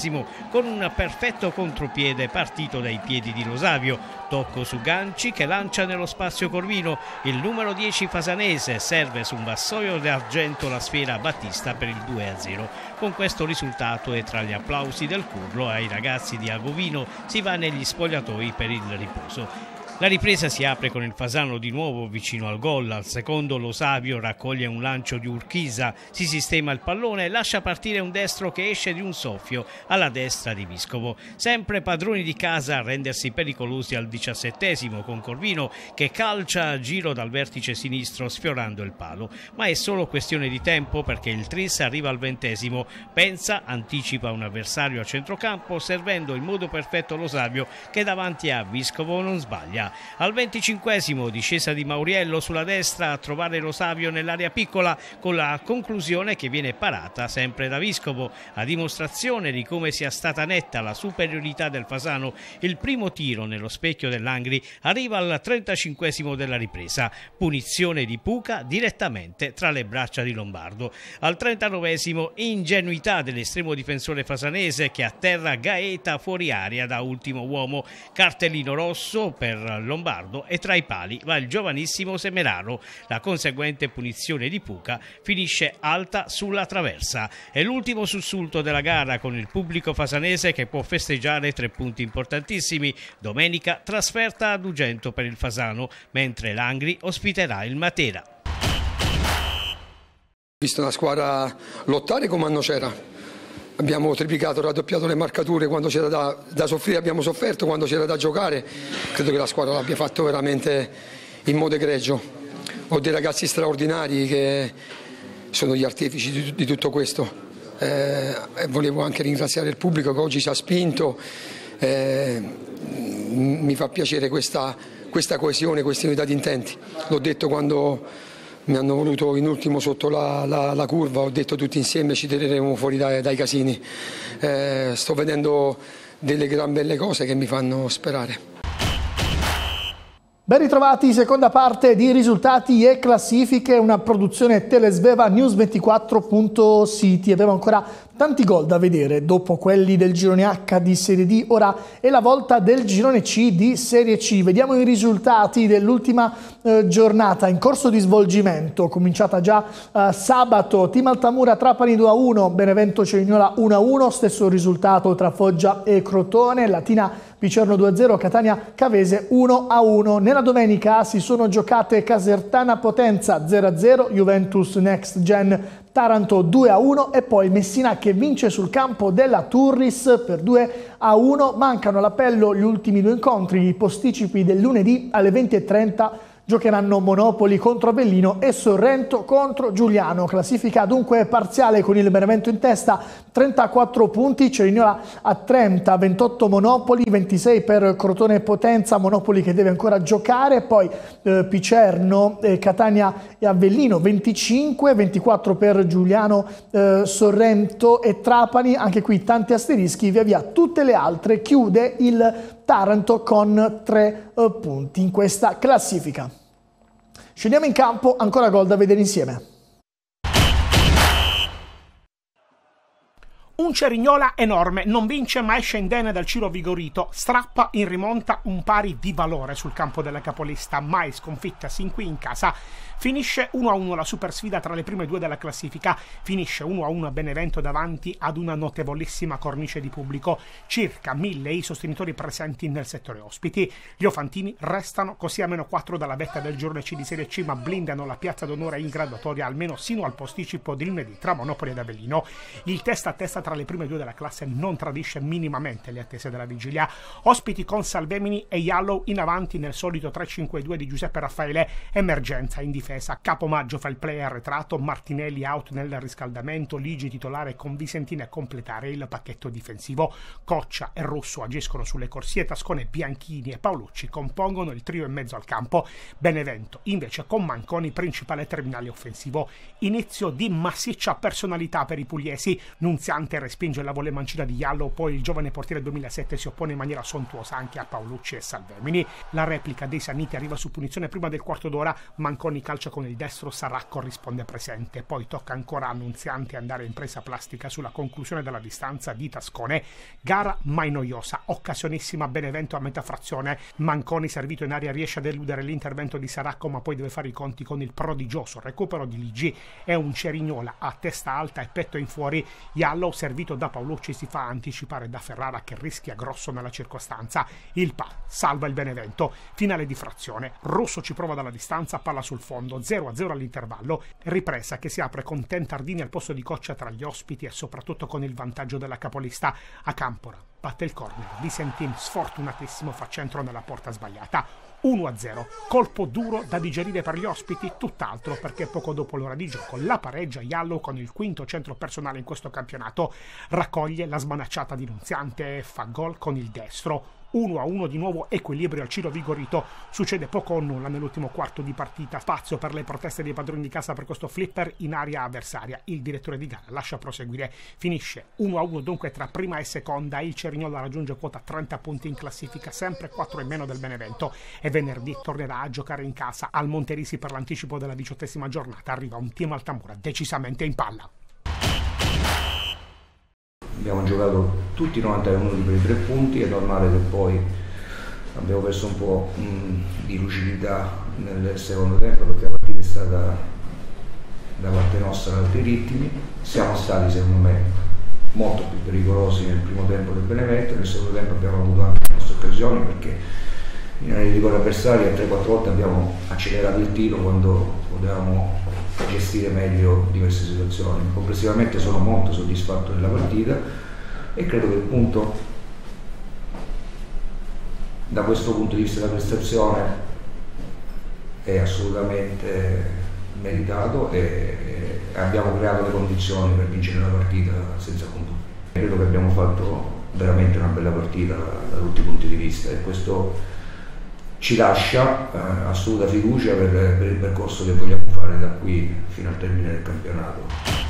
con un perfetto contropiede partito dai piedi di Rosavio Tocco su Ganci che lancia nello spazio Corvino. Il numero 10 Fasanese serve su un vassoio d'argento la sfera Battista per il 2-0. Con questo risultato e tra gli applausi del curlo ai ragazzi di Agovino si va negli spogliatoi per il riposo. La ripresa si apre con il Fasano di nuovo vicino al gol, al secondo Lo Savio raccoglie un lancio di Urchisa, si sistema il pallone e lascia partire un destro che esce di un soffio alla destra di Viscovo. Sempre padroni di casa a rendersi pericolosi al diciassettesimo con Corvino che calcia a giro dal vertice sinistro sfiorando il palo, ma è solo questione di tempo perché il Tris arriva al ventesimo, pensa, anticipa un avversario a centrocampo servendo in modo perfetto Lo Savio che davanti a Viscovo non sbaglia. Bologna. Al 25 discesa di Mauriello sulla destra a trovare Rosavio nell'area piccola con la conclusione che viene parata sempre da Viscopo. A dimostrazione di come sia stata netta la superiorità del Fasano, il primo tiro nello specchio dell'Angri arriva al 35 della ripresa. Punizione di Puca direttamente tra le braccia di Lombardo. Al 39 ingenuità dell'estremo difensore fasanese che atterra Gaeta fuori aria da ultimo uomo. Cartellino rosso per al Lombardo e tra i pali va il giovanissimo Semeraro. La conseguente punizione di Puca finisce alta sulla traversa. È l'ultimo sussulto della gara con il pubblico fasanese che può festeggiare tre punti importantissimi. Domenica trasferta ad Ugento per il Fasano, mentre l'Angri ospiterà il Matera. Visto la squadra lottare come anno c'era, abbiamo triplicato, raddoppiato le marcature quando c'era da, da, soffrire, abbiamo sofferto, quando c'era da giocare credo che la squadra l'abbia fatto veramente in modo egregio. Ho dei ragazzi straordinari che sono gli artefici di, di tutto questo. Eh, volevo anche ringraziare il pubblico che oggi ci ha spinto, eh, mi fa piacere questa, questa coesione, questa unità di intenti, l'ho detto quando mi hanno voluto in ultimo sotto la, la, la, curva, ho detto tutti insieme ci tireremo fuori dai, dai casini. Eh, sto vedendo delle gran belle cose che mi fanno sperare. Ben ritrovati, seconda parte di risultati e classifiche, una produzione Telesveva News24.city. Abbiamo ancora Tanti gol da vedere dopo quelli del girone H di Serie D, ora è la volta del girone C di Serie C. Vediamo i risultati dell'ultima eh, giornata in corso di svolgimento, cominciata già eh, sabato. Team Altamura Trapani 2-1, Benevento Cerignola 1-1, stesso risultato tra Foggia e Crotone, Latina Picerno 2-0, Catania Cavese 1-1. Nella domenica si sono giocate Casertana Potenza 0-0, Juventus Next Gen Taranto 2 a 1 e poi Messina che vince sul campo della Turris per 2 a 1. Mancano all'appello gli ultimi due incontri, i posticipi del lunedì alle 20.30 Giocheranno Monopoli contro Avellino e Sorrento contro Giuliano. Classifica dunque parziale con il Benevento in testa, 34 punti, Cerignola a 30, 28 Monopoli, 26 per Crotone e Potenza, Monopoli che deve ancora giocare, poi eh, Picerno, eh, Catania e Avellino 25, 24 per Giuliano, eh, Sorrento e Trapani, anche qui tanti asterischi, via via tutte le altre chiude il Taranto con 3 eh, punti in questa classifica. Scendiamo in campo, ancora gol da vedere insieme. Un Cerignola enorme, non vince ma mai Scendene dal Ciro Vigorito, strappa in rimonta un pari di valore sul campo della capolista, mai sconfitta sin qui in casa Finisce 1-1 la super sfida tra le prime due della classifica, finisce 1-1 Benevento davanti ad una notevolissima cornice di pubblico, circa mille i sostenitori presenti nel settore ospiti. Gli Ofantini restano così a meno 4 dalla vetta del giorno C di Serie C, ma blindano la piazza d'onore in graduatoria almeno sino al posticipo di lunedì tra Monopoli ed Avellino. Il testa a testa tra le prime due della classe non tradisce minimamente le attese della vigilia. Ospiti con Salvemini e Yallow in avanti nel solito 3-5-2 di Giuseppe Raffaele, emergenza in difesa difesa, Capomaggio fa il play arretrato, Martinelli out nel riscaldamento, Ligi titolare con Visentina a completare il pacchetto difensivo. Coccia e Rosso agiscono sulle corsie, Tascone, Bianchini e Paolucci compongono il trio in mezzo al campo. Benevento invece con Manconi principale terminale offensivo. Inizio di massiccia personalità per i pugliesi, Nunziante respinge la vole mancina di Iallo, poi il giovane portiere 2007 si oppone in maniera sontuosa anche a Paolucci e Salvemini. La replica dei Saniti arriva su punizione prima del quarto d'ora, Manconi calcia calcio con il destro Saracco risponde presente, poi tocca ancora Annunziante andare in presa plastica sulla conclusione della distanza di Tascone. Gara mai noiosa, occasionissima Benevento a metà frazione, Manconi servito in aria riesce a deludere l'intervento di Saracco ma poi deve fare i conti con il prodigioso recupero di Ligi e un Cerignola a testa alta e petto in fuori. Iallo servito da Paolucci si fa anticipare da Ferrara che rischia grosso nella circostanza. Il PA salva il Benevento. Finale di frazione. Rosso ci prova dalla distanza, palla sul fondo secondo, 0-0 all'intervallo, ripresa che si apre con Tentardini al posto di Coccia tra gli ospiti e soprattutto con il vantaggio della capolista a Campora. Batte il corner, Visentin sfortunatissimo fa centro nella porta sbagliata. 1-0, colpo duro da digerire per gli ospiti, tutt'altro perché poco dopo l'ora di gioco la pareggia Iallo con il quinto centro personale in questo campionato raccoglie la smanacciata di Nunziante e fa gol con il destro 1 a 1 di nuovo equilibrio al Ciro Vigorito succede poco o nulla nell'ultimo quarto di partita spazio per le proteste dei padroni di casa per questo flipper in area avversaria il direttore di gara lascia proseguire finisce 1 a 1 dunque tra prima e seconda il Cerignola raggiunge quota 30 punti in classifica sempre 4 in meno del Benevento e venerdì tornerà a giocare in casa al Monterisi per l'anticipo della diciottesima giornata arriva un team Altamura decisamente in palla abbiamo giocato tutti i 90 minuti per i tre punti, è normale che poi abbiamo perso un po' mh, mm, di lucidità nel secondo tempo perché la partita è stata da parte nostra ad altri ritmi, siamo stati secondo me molto più pericolosi nel primo tempo del Benevento, nel secondo tempo abbiamo avuto anche le nostre occasioni perché in area di rigore avversaria 3-4 volte abbiamo accelerato il tiro quando potevamo gestire meglio diverse situazioni. Complessivamente sono molto soddisfatto della partita e credo che il punto da questo punto di vista la prestazione è assolutamente meritato e abbiamo creato le condizioni per vincere la partita senza punto. Credo che abbiamo fatto veramente una bella partita da tutti i punti di vista e questo ci lascia eh, assoluta fiducia per, per il percorso che vogliamo fare da qui fino al termine del campionato.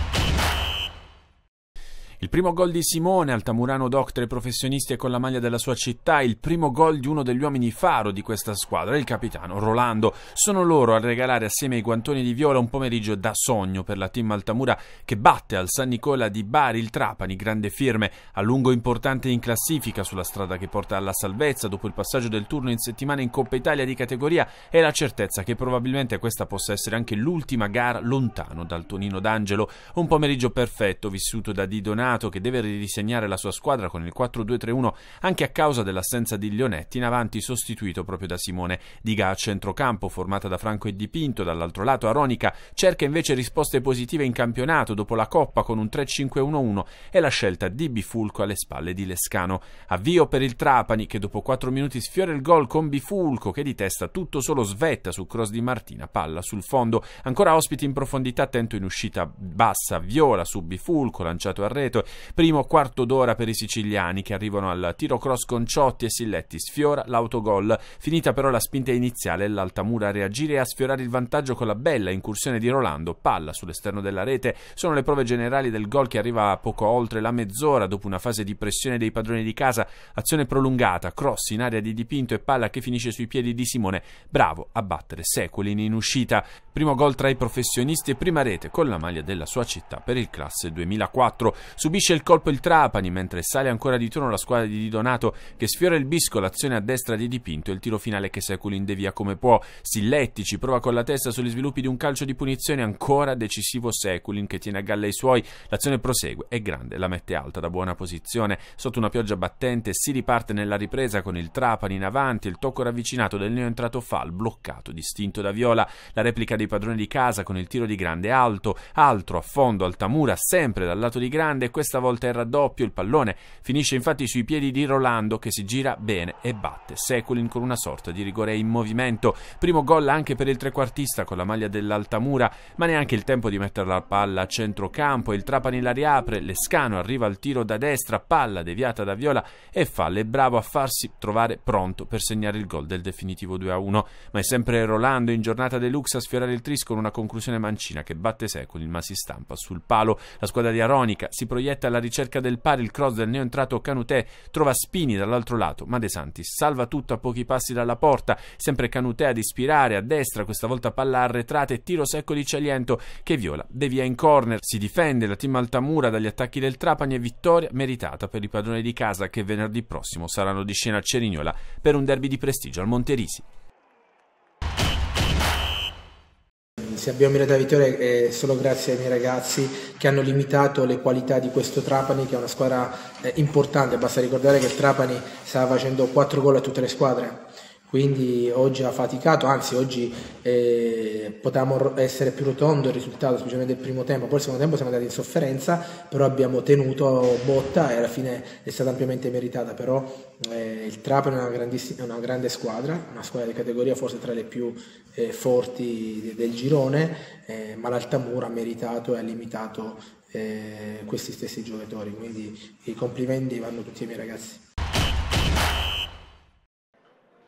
Il primo gol di Simone, altamurano doc tra i professionisti e con la maglia della sua città, il primo gol di uno degli uomini faro di questa squadra, il capitano Rolando. Sono loro a regalare assieme ai guantoni di viola un pomeriggio da sogno per la team Altamura che batte al San Nicola di Bari il Trapani, grande firme, a lungo importante in classifica sulla strada che porta alla salvezza dopo il passaggio del turno in settimana in Coppa Italia di categoria e la certezza che probabilmente questa possa essere anche l'ultima gara lontano dal Tonino d'Angelo. Un pomeriggio perfetto vissuto da Di Donato campionato che deve ridisegnare la sua squadra con il 4-2-3-1 anche a causa dell'assenza di Lionetti in avanti sostituito proprio da Simone Diga a centrocampo formata da Franco e Dipinto, dall'altro lato Aronica cerca invece risposte positive in campionato dopo la Coppa con un 3-5-1-1 e la scelta di Bifulco alle spalle di Lescano. Avvio per il Trapani che dopo 4 minuti sfiora il gol con Bifulco che di testa tutto solo svetta su cross di Martina, palla sul fondo, ancora ospiti in profondità, attento in uscita bassa, Viola su Bifulco lanciato a reto Primo quarto d'ora per i siciliani che arrivano al tiro cross con Ciotti e Silletti sfiora l'autogol. Finita però la spinta iniziale, l'Altamura a reagire e a sfiorare il vantaggio con la bella incursione di Rolando, palla sull'esterno della rete. Sono le prove generali del gol che arriva poco oltre la mezz'ora dopo una fase di pressione dei padroni di casa, azione prolungata, cross in area di dipinto e palla che finisce sui piedi di Simone, bravo a battere Secolin in uscita. Primo gol tra i professionisti e prima rete con la maglia della sua città per il classe 2004. Subito Subisce il colpo il Trapani, mentre sale ancora di turno la squadra di Di Donato che sfiora il bisco, l'azione a destra di Dipinto e il tiro finale che Seculin devia come può. Silletti ci prova con la testa sugli sviluppi di un calcio di punizione ancora decisivo Seculin che tiene a galla i suoi. L'azione prosegue, è grande, la mette alta da buona posizione. Sotto una pioggia battente si riparte nella ripresa con il Trapani in avanti, il tocco ravvicinato del neoentrato Fal, bloccato, distinto da Viola. La replica dei padroni di casa con il tiro di grande alto, altro a fondo Altamura sempre dal lato di grande, E questa volta il raddoppio, il pallone finisce infatti sui piedi di Rolando che si gira bene e batte Sekulin con una sorta di rigore in movimento. Primo gol anche per il trequartista con la maglia dell'Altamura, ma neanche il tempo di mettere la palla a centrocampo, il Trapani la riapre, Lescano arriva al tiro da destra, palla deviata da Viola e Falle bravo a farsi trovare pronto per segnare il gol del definitivo 2-1, ma è sempre Rolando in giornata deluxe a sfiorare il tris con una conclusione mancina che batte Sekulin ma si stampa sul palo. La squadra di Aronica si proietta proietta alla ricerca del pari, il cross del neoentrato Canutè trova Spini dall'altro lato, ma De Santis salva tutto a pochi passi dalla porta, sempre Canutè ad ispirare a destra, questa volta palla arretrata e tiro secco di Celiento che viola, devia in corner, si difende la team Altamura dagli attacchi del Trapani e vittoria meritata per i padroni di casa che venerdì prossimo saranno di scena a Cerignola per un derby di prestigio al Monterisi. se abbiamo meritato la vittoria è solo grazie ai miei ragazzi che hanno limitato le qualità di questo Trapani che è una squadra eh, importante, basta ricordare che il Trapani stava facendo 4 gol a tutte le squadre quindi oggi ha faticato, anzi oggi eh, potevamo essere più rotondo il risultato, specialmente del primo tempo, poi il secondo tempo siamo andati in sofferenza, però abbiamo tenuto botta e alla fine è stata ampiamente meritata, però eh, il Trapano è una, una, grande squadra, una squadra di categoria forse tra le più eh, forti del girone, eh, ma l'Altamura ha meritato e ha limitato eh, questi stessi giocatori, quindi i complimenti vanno tutti ai miei ragazzi.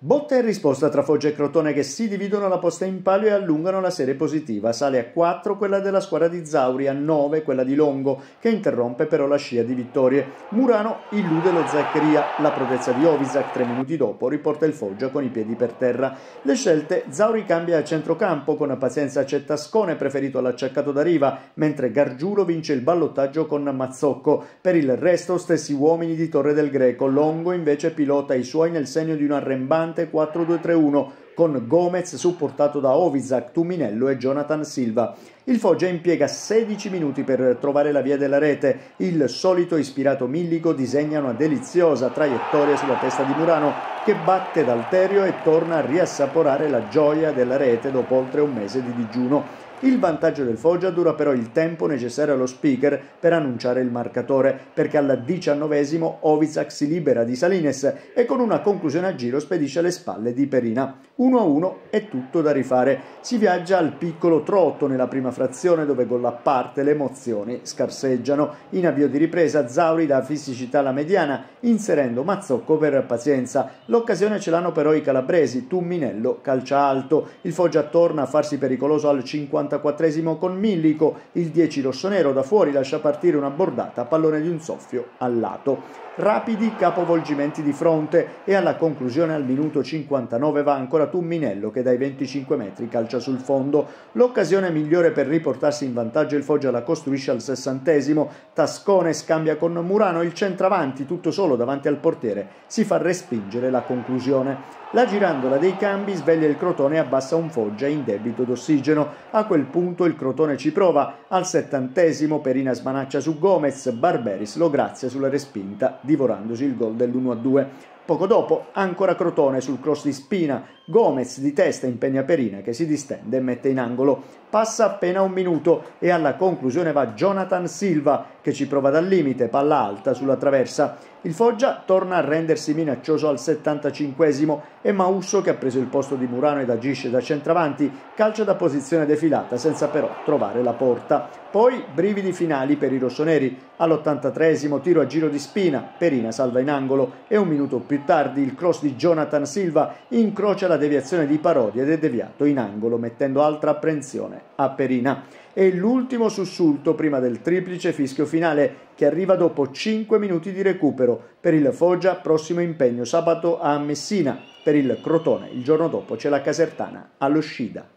Botta e risposta tra Foggia e Crotone che si dividono la posta in palio e allungano la serie positiva. Sale a 4 quella della squadra di Zauri, a 9 quella di Longo, che interrompe però la scia di vittorie. Murano illude lo Zaccheria, la prodezza di Ovisac tre minuti dopo riporta il Foggia con i piedi per terra. Le scelte, Zauri cambia a centrocampo, con pazienza c'è Tascone preferito all'acciaccato da riva, mentre Gargiulo vince il ballottaggio con Mazzocco. Per il resto stessi uomini di Torre del Greco, Longo invece pilota i suoi nel segno di un arrembante dominante 4-2-3-1 con Gomez supportato da Ovizak, Tuminello e Jonathan Silva. Il Foggia impiega 16 minuti per trovare la via della rete. Il solito ispirato Millico disegna una deliziosa traiettoria sulla testa di Murano che batte d'alterio e torna a riassaporare la gioia della rete dopo oltre un mese di digiuno. Il vantaggio del Foggia dura però il tempo necessario allo speaker per annunciare il marcatore, perché al diciannovesimo Ovizak si libera di Salines e con una conclusione a giro spedisce alle spalle di Perina. 1-1 è tutto da rifare. Si viaggia al piccolo trotto nella prima frazione dove gol a parte le emozioni scarseggiano. In avvio di ripresa Zauri dà fisicità alla mediana inserendo Mazzocco per pazienza. L'occasione ce l'hanno però i calabresi, Tumminello calcia alto. Il Foggia torna a farsi pericoloso al 50 94 con Millico, il 10 rossonero da fuori lascia partire una bordata, pallone di un soffio al lato. Rapidi capovolgimenti di fronte e alla conclusione al minuto 59 va ancora Tumminello che dai 25 metri calcia sul fondo. L'occasione migliore per riportarsi in vantaggio il Foggia la costruisce al 60esimo, Tascone scambia con Murano il centravanti tutto solo davanti al portiere. Si fa respingere la conclusione. La girandola dei cambi sveglia il Crotone e abbassa un Foggia in debito d'ossigeno. A quel quel punto il Crotone ci prova, al settantesimo Perina smanaccia su Gomez, Barberis lo grazia sulla respinta, divorandosi il gol dell'1-2. Poco dopo, ancora Crotone sul cross di Spina, Gomez di testa impegna Perina che si distende e mette in angolo passa appena un minuto e alla conclusione va Jonathan Silva che ci prova dal limite, palla alta sulla traversa. Il Foggia torna a rendersi minaccioso al 75 e Mausso che ha preso il posto di Murano ed agisce da centravanti calcia da posizione defilata senza però trovare la porta. Poi brividi finali per i rossoneri. All'83 tiro a giro di spina, Perina salva in angolo e un minuto più tardi il cross di Jonathan Silva incrocia la deviazione di Parodi ed è deviato in angolo mettendo altra apprensione a Perina. E l'ultimo sussulto prima del triplice fischio finale che arriva dopo 5 minuti di recupero per il Foggia, prossimo impegno sabato a Messina, per il Crotone il giorno dopo c'è la Casertana allo Scida.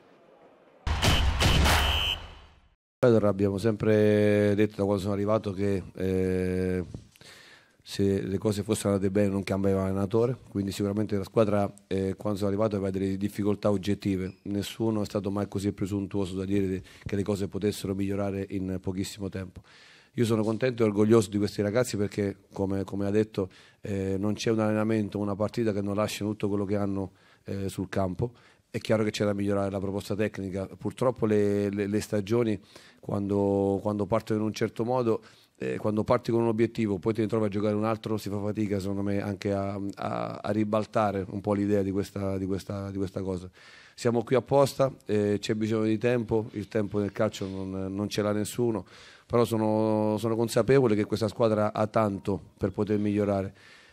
Abbiamo sempre detto da quando sono arrivato che eh se le cose fossero andate bene non cambiava allenatore, quindi sicuramente la squadra eh, quando sono arrivato aveva delle difficoltà oggettive, nessuno è stato mai così presuntuoso da dire che le cose potessero migliorare in pochissimo tempo. Io sono contento e orgoglioso di questi ragazzi perché, come, come ha detto, eh, non c'è un allenamento, una partita che non lascia tutto quello che hanno eh, sul campo è chiaro che c'è da migliorare la proposta tecnica. Purtroppo le, le, le stagioni, quando, quando, partono in un certo modo, eh, quando parti con un obiettivo, poi ti ritrovi a giocare un altro, si fa fatica, secondo me, anche a, a, a ribaltare un po' l'idea di questa, di questa, di questa cosa. Siamo qui apposta, eh, c'è bisogno di tempo, il tempo nel calcio non, non ce l'ha nessuno, però sono, sono consapevole che questa squadra ha tanto per poter migliorare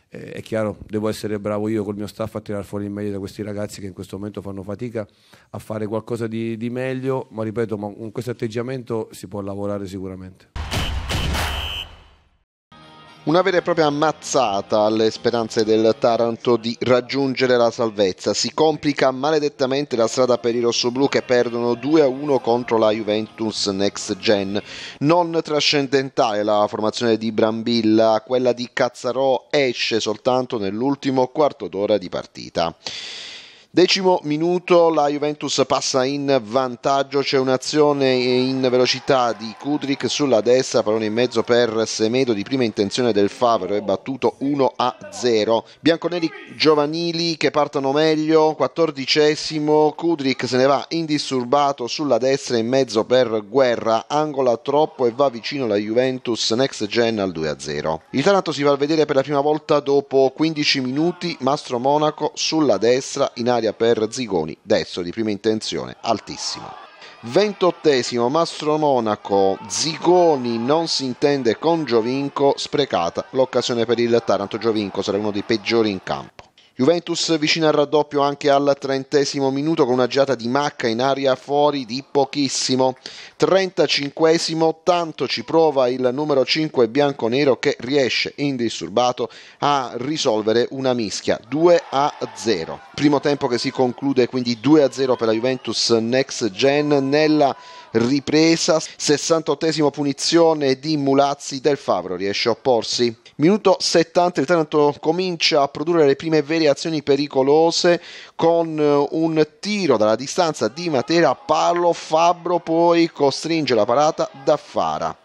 eh, è chiaro, devo essere bravo io col mio staff a tirare fuori il meglio da questi ragazzi che in questo momento fanno fatica a fare qualcosa di, di meglio, ma ripeto, ma con questo atteggiamento si può lavorare sicuramente. Una vera e propria ammazzata alle speranze del Taranto di raggiungere la salvezza. Si complica maledettamente la strada per i rossoblù che perdono 2-1 contro la Juventus Next Gen. Non trascendentale la formazione di Brambilla, quella di Cazzarò esce soltanto nell'ultimo quarto d'ora di partita. Decimo minuto, la Juventus passa in vantaggio, c'è un'azione in velocità di Kudrick sulla destra, pallone in mezzo per Semedo di prima intenzione del Favaro, è battuto 1-0. Bianconeri giovanili che partono meglio, quattordicesimo, Kudrick se ne va indisturbato sulla destra in mezzo per Guerra, angola troppo e va vicino la Juventus Next Gen al 2-0. Il Taranto si va a vedere per la prima volta dopo 15 minuti, Mastro Monaco sulla destra in area Italia per Zigoni, destro di prima intenzione, altissimo. 28 Mastro Monaco, Zigoni non si intende con Giovinco, sprecata l'occasione per il Taranto, Giovinco sarà uno dei peggiori in campo. Juventus vicina al raddoppio anche al trentesimo minuto con una giata di Macca in aria fuori di pochissimo. Trentacinquesimo, tanto ci prova il numero 5 bianco-nero che riesce indisturbato a risolvere una mischia 2 a 0. Primo tempo che si conclude quindi 2 a 0 per la Juventus Next Gen nella ripresa, 68 punizione di Mulazzi del Favro, riesce a opporsi. Minuto 70 il Taranto comincia a produrre le prime vere azioni pericolose con eh, un tiro dalla distanza di Matera Parlo Fabbro poi costringe la parata da Fara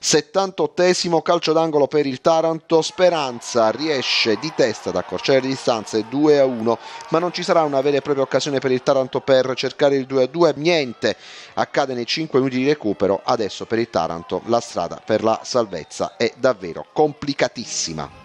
78 calcio d'angolo per il Taranto Speranza riesce di testa ad accorciare le distanze 2 a 1 ma non ci sarà una vera e propria occasione per il Taranto per cercare il 2 a 2 niente accade nei 5 minuti di recupero adesso per il Taranto la strada per la salvezza è davvero complicatissima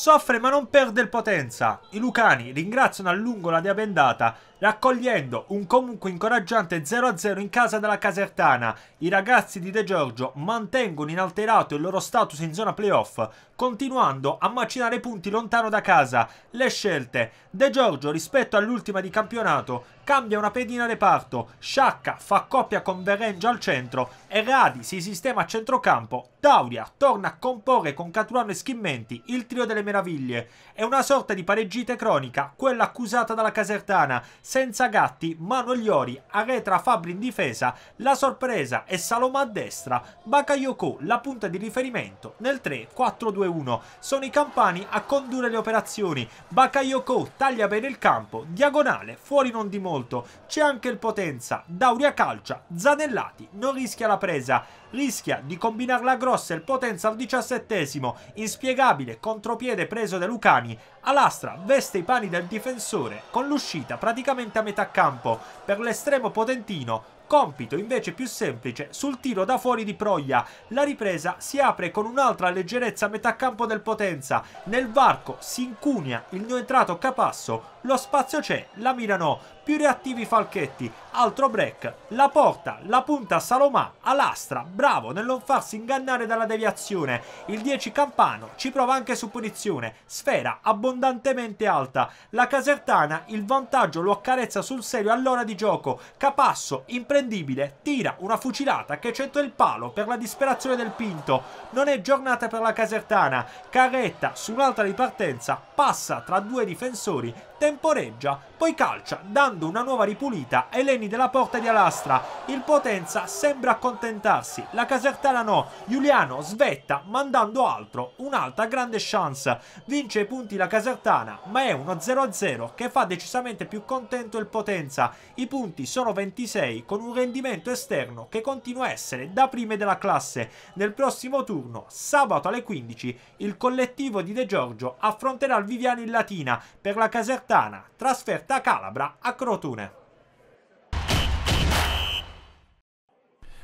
Soffre ma non perde il potenza. I Lucani ringraziano a lungo la dea bendata raccogliendo un comunque incoraggiante 0-0 in casa della Casertana. I ragazzi di De Giorgio mantengono inalterato il loro status in zona playoff, continuando a macinare punti lontano da casa. Le scelte. De Giorgio rispetto all'ultima di campionato cambia una pedina reparto, Sciacca fa coppia con Verengio al centro e Radi si sistema a centrocampo, Tauria torna a comporre con Caturano e Schimmenti il trio delle meraviglie. È una sorta di pareggite cronica, quella accusata dalla Casertana, senza gatti, Manogliori arretra Fabri in difesa, la sorpresa è Saloma a destra, Bakayoko la punta di riferimento nel 3-4-2-1. Sono i campani a condurre le operazioni, Bakayoko taglia bene il campo, diagonale, fuori non di molto, c'è anche il potenza, Dauria calcia, Zanellati non rischia la presa, rischia di combinarla grossa e il potenza al diciassettesimo, inspiegabile contropiede preso da Lucani, Alastra veste i pani del difensore con l'uscita praticamente a metà campo, per l'estremo potentino Compito invece più semplice sul tiro da fuori di Proia. La ripresa si apre con un'altra leggerezza a metà campo del Potenza. Nel varco si incunia il new entrato Capasso. Lo spazio c'è, la mira no. Più reattivi Falchetti, altro break, la porta, la punta Salomà, Alastra, bravo nel non farsi ingannare dalla deviazione. Il 10 Campano ci prova anche su punizione, sfera abbondantemente alta. La Casertana il vantaggio lo accarezza sul serio all'ora di gioco. Capasso, imprenditore imprendibile, tira una fucilata che centra il palo per la disperazione del Pinto, non è giornata per la Casertana, Carretta su un'altra ripartenza, passa tra due difensori, temporeggia, poi calcia dando una nuova ripulita e Leni della porta di Alastra, il Potenza sembra accontentarsi, la Casertana no, Giuliano svetta mandando altro, un'altra grande chance, vince i punti la Casertana ma è uno 0-0 che fa decisamente più contento il Potenza, i punti sono 26 con un un rendimento esterno che continua a essere da prime della classe. Nel prossimo turno, sabato alle 15, il collettivo di De Giorgio affronterà il Viviani in Latina per la Casertana, trasferta a Calabra a Crotone.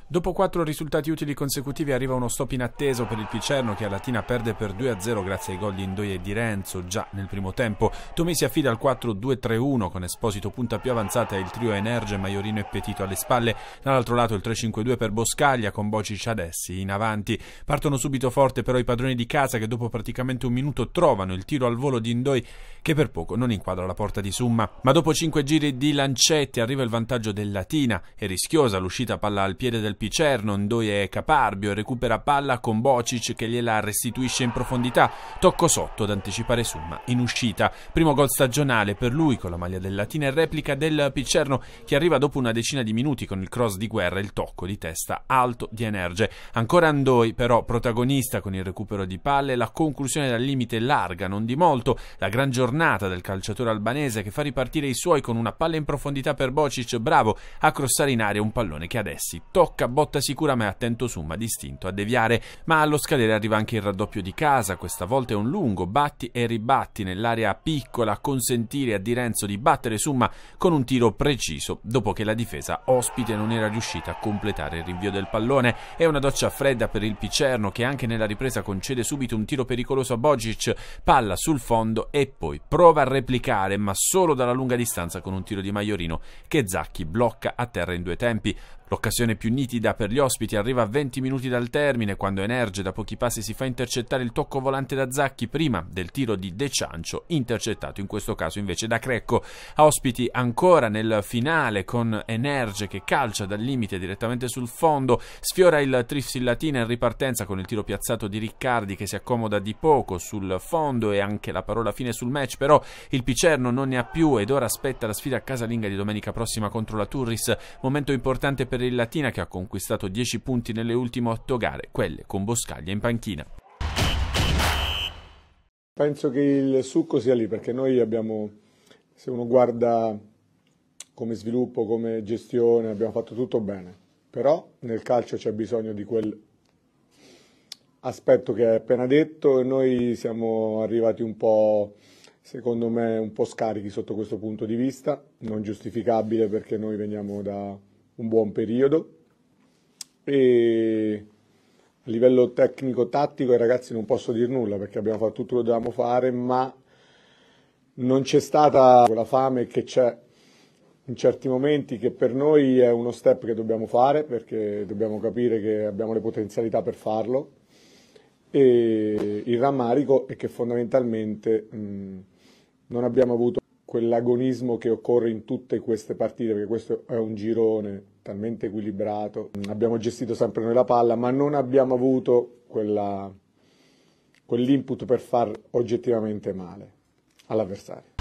Dopo quattro risultati utili consecutivi arriva uno stop inatteso per il Picerno che a Latina perde per 2-0 grazie ai gol di Indoia e di Renzo già nel primo tempo. Tomei si affida al 4-2-3-1 con Esposito punta più avanzata e il trio Energe, Maiorino e Petito alle spalle. Dall'altro lato il 3-5-2 per Boscaglia con Bocic Adessi in avanti. Partono subito forte però i padroni di casa che dopo praticamente un minuto trovano il tiro al volo di Indoi che per poco non inquadra la porta di Summa. Ma dopo 5 giri di lancetti arriva il vantaggio del Latina e rischiosa l'uscita palla al piede del Picerno, Cernon, dove è Caparbio, recupera palla con Bocic che gliela restituisce in profondità, tocco sotto ad anticipare Summa in uscita. Primo gol stagionale per lui con la maglia del Latina e replica del Picerno che arriva dopo una decina di minuti con il cross di guerra e il tocco di testa alto di Energe. Ancora Andoi però protagonista con il recupero di palle, la conclusione dal limite larga, non di molto, la gran giornata del calciatore albanese che fa ripartire i suoi con una palla in profondità per Bocic, bravo a crossare in aria un pallone che ad essi tocca a botta sicura ma è attento Summa distinto a deviare, ma allo scadere arriva anche il raddoppio di casa, questa volta è un lungo batti e ribatti nell'area piccola a consentire a Di Renzo di battere Summa con un tiro preciso, dopo che la difesa ospite non era riuscita a completare il rinvio del pallone è una doccia fredda per il Picerno che anche nella ripresa concede subito un tiro pericoloso a Bogic, palla sul fondo e poi prova a replicare ma solo dalla lunga distanza con un tiro di Maiorino che Zacchi blocca a terra in due tempi. L'occasione più nitida per gli ospiti arriva a 20 minuti dal termine, quando Energe da pochi passi si fa intercettare il tocco volante da Zacchi prima del tiro di De Ciancio, intercettato in questo caso invece da Crecco. A ospiti ancora nel finale con Energe che calcia dal limite direttamente sul fondo, sfiora il Trifsillatina in ripartenza con il tiro piazzato di Riccardi che si accomoda di poco sul fondo e anche la parola fine sul match, però il Picerno non ne ha più ed ora aspetta la sfida casalinga di domenica prossima contro la Turris, momento importante per per il Latina che ha conquistato 10 punti nelle ultime 8 gare, quelle con Boscaglia in panchina. Penso che il succo sia lì perché noi abbiamo, se uno guarda come sviluppo, come gestione, abbiamo fatto tutto bene, però nel calcio c'è bisogno di quel aspetto che hai appena detto e noi siamo arrivati un po', secondo me, un po' scarichi sotto questo punto di vista, non giustificabile perché noi veniamo da un buon periodo. E a livello tecnico-tattico ai ragazzi non posso dire nulla perché abbiamo fatto tutto quello che dovevamo fare, ma non c'è stata quella fame che c'è in certi momenti che per noi è uno step che dobbiamo fare perché dobbiamo capire che abbiamo le potenzialità per farlo e il rammarico è che fondamentalmente mh, non abbiamo avuto quell'agonismo che occorre in tutte queste partite, perché questo è un girone talmente equilibrato. Abbiamo gestito sempre noi la palla, ma non abbiamo avuto quella, quell'input per far oggettivamente male all'avversario.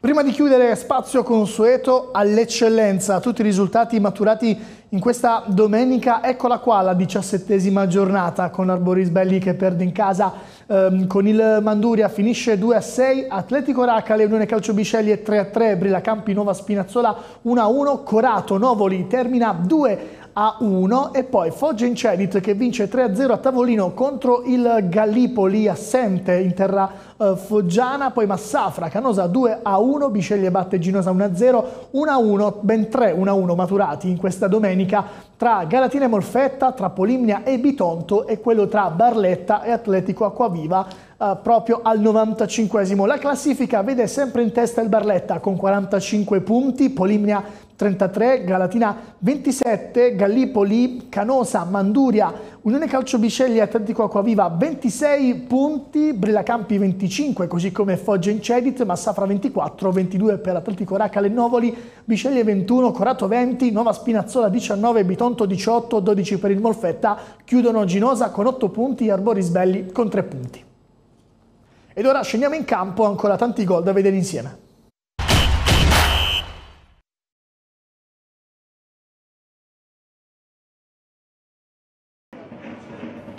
Prima di chiudere spazio consueto all'eccellenza, tutti i risultati maturati in questa domenica eccola qua la diciassettesima giornata con Arborisbelli che perde in casa ehm, con il Manduria, finisce 2 a 6, Atletico Racca, Unione Calcio Biscelli è 3 a 3, Brilla Campi, Nova Spinazzola 1 a 1, Corato, Novoli termina 2 a 1 e poi Foggia in Cedit che vince 3-0 a tavolino contro il Gallipoli assente in terra eh, foggiana, poi Massafra, Canosa 2-1, Biceglie batte Ginosa 1-0, 1-1, ben 3 1-1 maturati in questa domenica tra Galatina e Molfetta, tra Polimnia e Bitonto e quello tra Barletta e Atletico Acquaviva eh, proprio al 95esimo. La classifica vede sempre in testa il Barletta con 45 punti, Polimnia 33, Galatina 27, Gallipoli, Canosa, Manduria, Unione Calcio Biscelli e Atletico Acquaviva 26 punti, Brillacampi 25, così come Foggia Incedit, Massafra 24, 22 per Atletico Racca Lennovoli, Biscelli 21, Corato 20, Nuova Spinazzola 19, Bitonto 18, 12 per il Molfetta, chiudono Ginosa con 8 punti e Arborisbelli con 3 punti. Ed ora scendiamo in campo, ancora tanti gol da vedere insieme.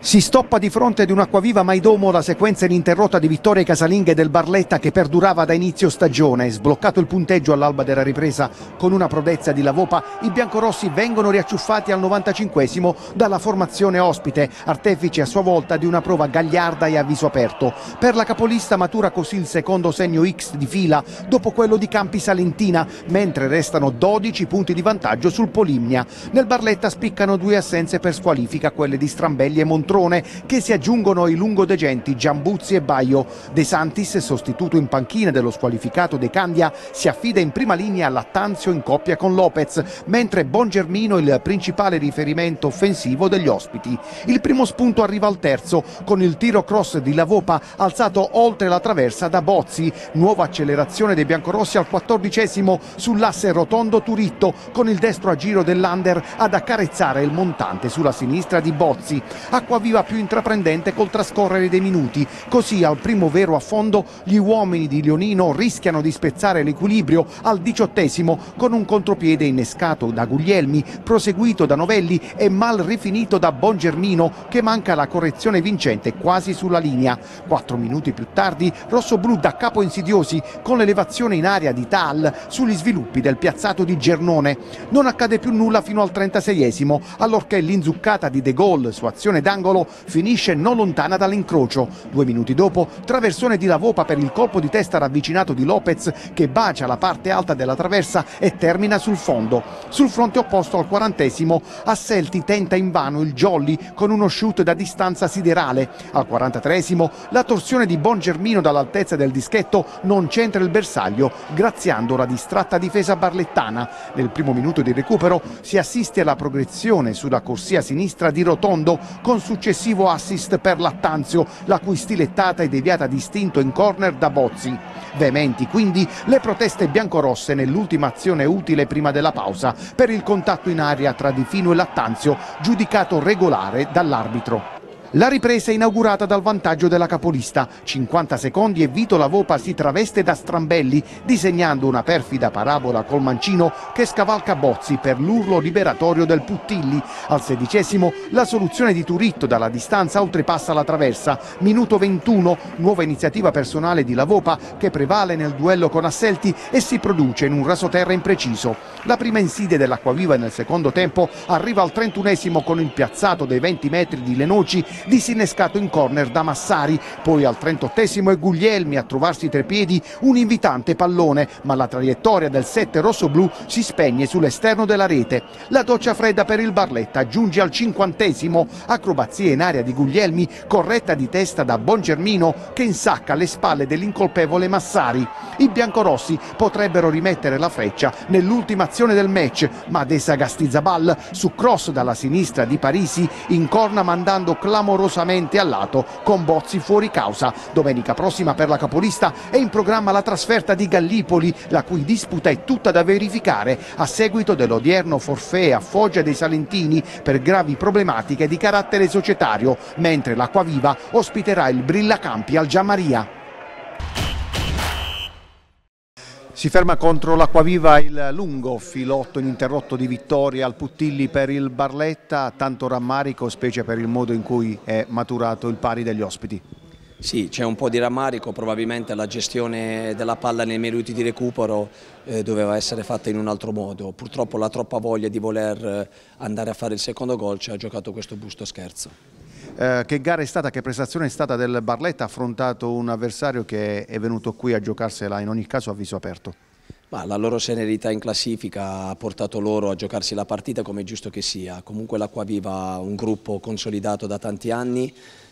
Si stoppa di fronte ad un'acquaviva acquaviva Maidomo la sequenza ininterrotta di vittorie casalinghe del Barletta che perdurava da inizio stagione. Sbloccato il punteggio all'alba della ripresa con una prodezza di Lavopa, i biancorossi vengono riacciuffati al 95 dalla formazione ospite, artefice a sua volta di una prova gagliarda e a viso aperto. Per la capolista matura così il secondo segno X di fila dopo quello di Campi Salentina, mentre restano 12 punti di vantaggio sul Polimnia. Nel Barletta spiccano due assenze per squalifica, quelle di Strambelli e Montrone Poltrone che si aggiungono i lungodegenti Giambuzzi e Baio. De Santis, sostituto in panchina dello squalificato De Candia, si affida in prima linea a Lattanzio in coppia con Lopez, mentre Bongermino il principale riferimento offensivo degli ospiti. Il primo spunto arriva al terzo con il tiro cross di Lavopa alzato oltre la traversa da Bozzi. Nuova accelerazione dei biancorossi al quattordicesimo sull'asse rotondo Turitto con il destro a giro dell'Under ad accarezzare il montante sulla sinistra di Bozzi. Acquavino diva più intraprendente col trascorrere dei minuti. Così al primo vero affondo gli uomini di Leonino rischiano di spezzare l'equilibrio al diciottesimo con un contropiede innescato da Guglielmi, proseguito da Novelli e mal rifinito da Bongermino che manca la correzione vincente quasi sulla linea. Quattro minuti più tardi Rossoblu da capo insidiosi con l'elevazione in aria di Tal sugli sviluppi del piazzato di Gernone. Non accade più nulla fino al 36esimo allorché l'inzuccata di De Gaulle su azione d'angolo Sassuolo finisce non lontana dall'incrocio. Due minuti dopo, traversone di Lavopa per il colpo di testa ravvicinato di Lopez che bacia la parte alta della traversa e termina sul fondo. Sul fronte opposto al quarantesimo, Asselti tenta invano il jolly con uno shoot da distanza siderale. Al quarantatreesimo, la torsione di Bon Germino dall'altezza del dischetto non centra il bersaglio, graziando la distratta difesa barlettana. Nel primo minuto di recupero si assiste alla progressione sulla corsia sinistra di Rotondo con successo successivo assist per Lattanzio, la cui stilettata è deviata distinto in corner da Bozzi. Vementi quindi le proteste biancorosse nell'ultima azione utile prima della pausa per il contatto in aria tra Di Fino e Lattanzio, giudicato regolare dall'arbitro. La ripresa è inaugurata dal vantaggio della capolista. 50 secondi e Vito Lavopa si traveste da strambelli, disegnando una perfida parabola col mancino che scavalca Bozzi per l'urlo liberatorio del Puttilli. Al sedicesimo la soluzione di Turitto dalla distanza oltrepassa la traversa. Minuto 21, nuova iniziativa personale di Lavopa che prevale nel duello con Asselti e si produce in un rasoterra impreciso. La prima inside dell'acquaviva nel secondo tempo arriva al trentunesimo con il piazzato dei 20 metri di Lenoci disinnescato in corner da Massari, poi al 38esimo è Guglielmi a trovarsi tre piedi un invitante pallone, ma la traiettoria del 7 rosso-blu si spegne sull'esterno della rete. La doccia fredda per il Barletta giunge al 50esimo, acrobazia in area di Guglielmi corretta di testa da Bongermino che insacca le spalle dell'incolpevole Massari. I biancorossi potrebbero rimettere la freccia nell'ultima azione del match, ma De Sagastizabal su cross dalla sinistra di Parisi incorna mandando clamoroso clamorosamente al lato con Bozzi fuori causa. Domenica prossima per la capolista è in programma la trasferta di Gallipoli, la cui disputa è tutta da verificare a seguito dell'odierno forfè a Foggia dei Salentini per gravi problematiche di carattere societario, mentre l'Acquaviva ospiterà il Brillacampi al Giammaria. Si ferma contro l'acquaviva il lungo filotto ininterrotto di vittoria al Puttilli per il Barletta, tanto rammarico specie per il modo in cui è maturato il pari degli ospiti. Sì, c'è un po' di rammarico, probabilmente la gestione della palla nei minuti di recupero eh, doveva essere fatta in un altro modo. Purtroppo la troppa voglia di voler eh, andare a fare il secondo gol ci ha giocato questo busto scherzo. Eh, che gara è stata, che prestazione è stata del Barletta? affrontato un avversario che è venuto qui a giocarsela in ogni caso a viso aperto. Ma la loro serenità in classifica ha portato loro a giocarsi la partita come è giusto che sia. Comunque l'Acquaviva è un gruppo consolidato da tanti anni,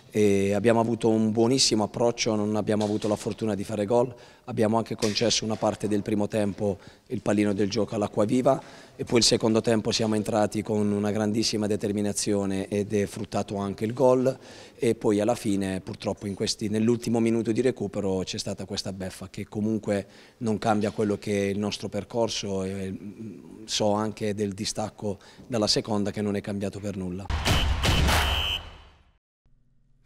e abbiamo avuto un buonissimo approccio, non abbiamo avuto la fortuna di fare gol, abbiamo anche concesso una parte del primo tempo il pallino del gioco all'Acquaviva e poi il secondo tempo siamo entrati con una grandissima determinazione ed è fruttato anche il gol e poi alla fine purtroppo nell'ultimo minuto di recupero c'è stata questa beffa che comunque non cambia quello che è il nostro percorso e mm, so anche del distacco dalla seconda che non è cambiato per nulla.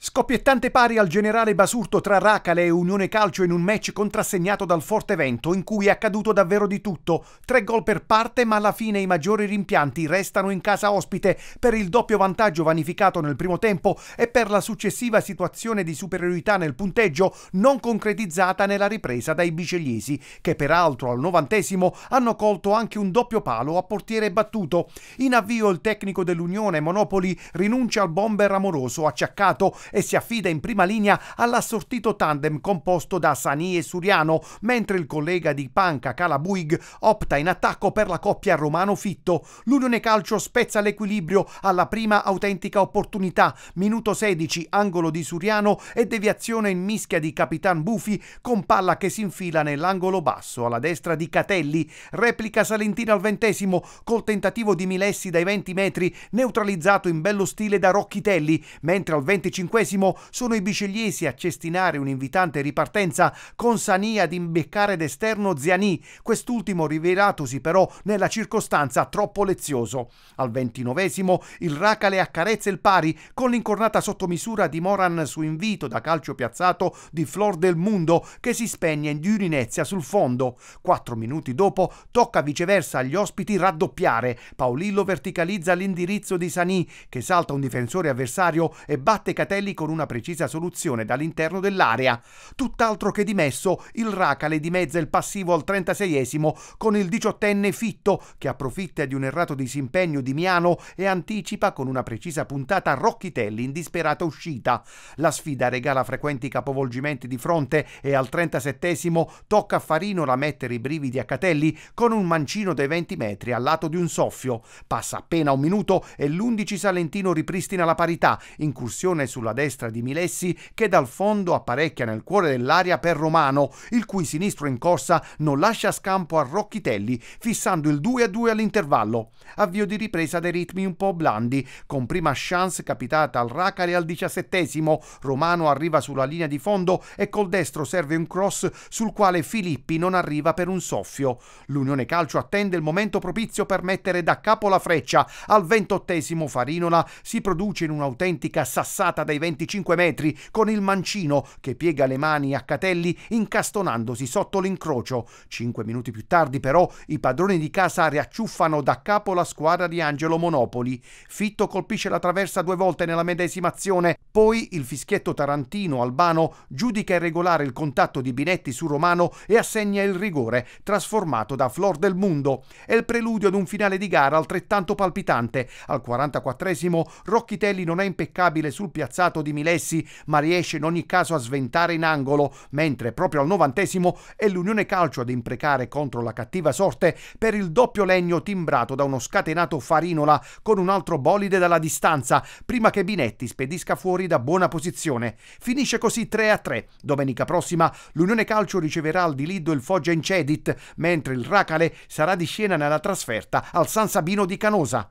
Scoppiettante pari al generale basurto tra Racale e Unione Calcio in un match contrassegnato dal forte vento in cui è accaduto davvero di tutto. Tre gol per parte ma alla fine i maggiori rimpianti restano in casa ospite per il doppio vantaggio vanificato nel primo tempo e per la successiva situazione di superiorità nel punteggio non concretizzata nella ripresa dai bicegliesi che peraltro al novantesimo hanno colto anche un doppio palo a portiere battuto. In avvio il tecnico dell'Unione Monopoli rinuncia al bomber amoroso acciaccato e si affida in prima linea all'assortito tandem composto da Sani e Suriano, mentre il collega di Panca Calabuig opta in attacco per la coppia Romano-Fitto. L'Unione Calcio spezza l'equilibrio alla prima autentica opportunità, minuto 16, angolo di Suriano e deviazione in mischia di Capitan Bufi con palla che si infila nell'angolo basso alla destra di Catelli. Replica Salentino al ventesimo col tentativo di Milessi dai 20 metri neutralizzato in bello stile da Rocchitelli, mentre al 25 25 sono i bicegliesi a cestinare un'invitante ripartenza con Sania ad imbeccare d'esterno Ziani, quest'ultimo rivelatosi però nella circostanza troppo lezioso. Al ventinovesimo il Racale accarezza il pari con l'incornata sottomisura di Moran su invito da calcio piazzato di Flor del Mundo che si spegne in diurinezia sul fondo. Quattro minuti dopo tocca viceversa agli ospiti raddoppiare. Paolillo verticalizza l'indirizzo di Sani che salta un difensore avversario e batte Catelli piedi con una precisa soluzione dall'interno dell'area. Tutt'altro che dimesso, il Raka le dimezza il passivo al 36esimo con il diciottenne Fitto che approfitta di un errato disimpegno di Miano e anticipa con una precisa puntata Rocchitelli in disperata uscita. La sfida regala frequenti capovolgimenti di fronte e al 37esimo tocca a Farinola mettere i brividi a Catelli con un mancino dei 20 metri al lato di un soffio. Passa appena un minuto e l'11 Salentino ripristina la parità, incursione sulla destra destra di Milessi che dal fondo apparecchia nel cuore dell'aria per Romano, il cui sinistro in corsa non lascia scampo a Rocchitelli, fissando il 2-2 all'intervallo. Avvio di ripresa dei ritmi un po' blandi, con prima chance capitata al Racare al diciassettesimo. Romano arriva sulla linea di fondo e col destro serve un cross sul quale Filippi non arriva per un soffio. L'Unione Calcio attende il momento propizio per mettere da capo la freccia. Al ventottesimo Farinola si produce in un'autentica sassata dai 20 25 metri con il mancino che piega le mani a catelli incastonandosi sotto l'incrocio. Cinque minuti più tardi però i padroni di casa riacciuffano da capo la squadra di Angelo Monopoli. Fitto colpisce la traversa due volte nella medesima azione, poi il fischietto tarantino Albano giudica irregolare il contatto di Binetti su Romano e assegna il rigore, trasformato da Flor del Mundo. È il preludio ad un finale di gara altrettanto palpitante. Al 44 esimo Rocchitelli non è impeccabile sul piazzato tentato di Milessi, ma riesce in ogni caso a sventare in angolo, mentre proprio al novantesimo è l'Unione Calcio ad imprecare contro la cattiva sorte per il doppio legno timbrato da uno scatenato Farinola con un altro bolide dalla distanza, prima che Binetti spedisca fuori da buona posizione. Finisce così 3 a 3. Domenica prossima l'Unione Calcio riceverà al di Lido il Foggia in Cedit, mentre il Racale sarà di scena nella trasferta al San Sabino di Canosa.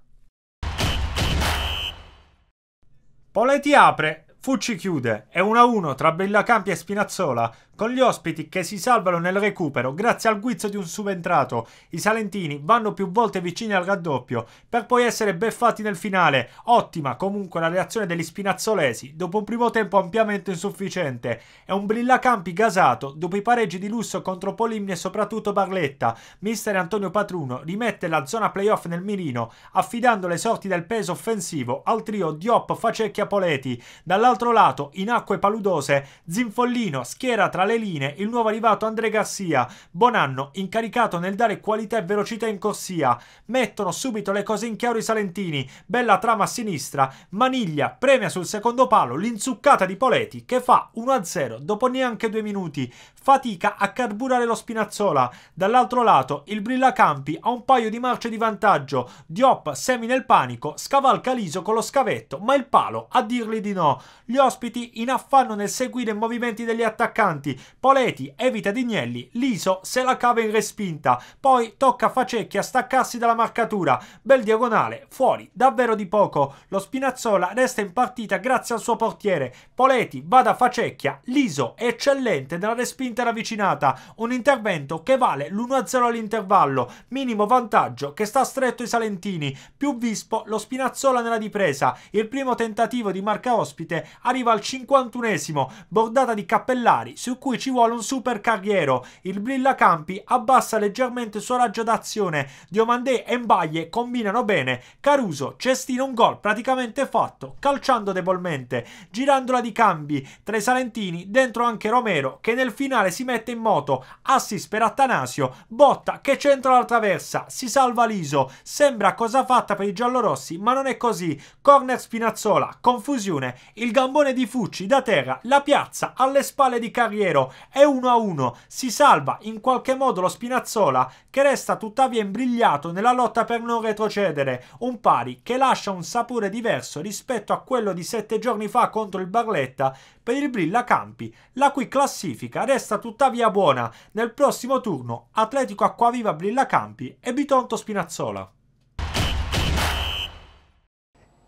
Poi lei ti apre Fucci chiude, è 1-1 tra Bellacampi e Spinazzola, con gli ospiti che si salvano nel recupero grazie al guizzo di un subentrato. I salentini vanno più volte vicini al raddoppio, per poi essere beffati nel finale. Ottima comunque la reazione degli spinazzolesi, dopo un primo tempo ampiamente insufficiente. È un Brillacampi gasato, dopo i pareggi di lusso contro Polimni e soprattutto Barletta. Mister Antonio Patruno rimette la zona playoff nel mirino, affidando le sorti del peso offensivo al trio Diop, Facecchia, Poleti. Dalla Dall'altro lato, in acque paludose, Zinfollino schiera tra le linee il nuovo arrivato André Garcia, Bonanno incaricato nel dare qualità e velocità in corsia. Mettono subito le cose in chiaro i salentini, bella trama a sinistra, Maniglia premia sul secondo palo l'inzuccata di Poleti che fa 1-0 dopo neanche due minuti fatica a carburare lo Spinazzola. Dall'altro lato il Brillacampi ha un paio di marce di vantaggio, Diop semina il panico, scavalca Liso con lo scavetto, ma il palo a dirgli di no. Gli ospiti in affanno nel seguire i movimenti degli attaccanti, Poleti evita Dignelli, Liso se la cava in respinta, poi tocca a Facecchia staccarsi dalla marcatura, bel diagonale, fuori davvero di poco. Lo Spinazzola resta in partita grazie al suo portiere, Poleti va da Facecchia, Liso è eccellente nella respinta l'intera avvicinata. un intervento che vale l'1-0 all'intervallo, minimo vantaggio che sta stretto i salentini, più Vispo lo Spinazzola nella ripresa, il primo tentativo di marca ospite arriva al 51esimo, bordata di Cappellari su cui ci vuole un super carriero, il Campi abbassa leggermente il suo raggio d'azione, Diomandé e Mbaglie combinano bene, Caruso cestina un gol praticamente fatto, calciando debolmente, girandola di cambi, tra i salentini dentro anche Romero che nel finale finale si mette in moto, assist per Attanasio, botta che centra la traversa, si salva Liso, sembra cosa fatta per i giallorossi ma non è così, corner Spinazzola, confusione, il gambone di Fucci da terra, la piazza alle spalle di Carriero, è 1-1, si salva in qualche modo lo Spinazzola che resta tuttavia imbrigliato nella lotta per non retrocedere, un pari che lascia un sapore diverso rispetto a quello di sette giorni fa contro il Barletta per il Brilla Campi, la cui classifica resta resta tuttavia buona nel prossimo turno Atletico Acquaviva Brilla Campi e Bitonto Spinazzola.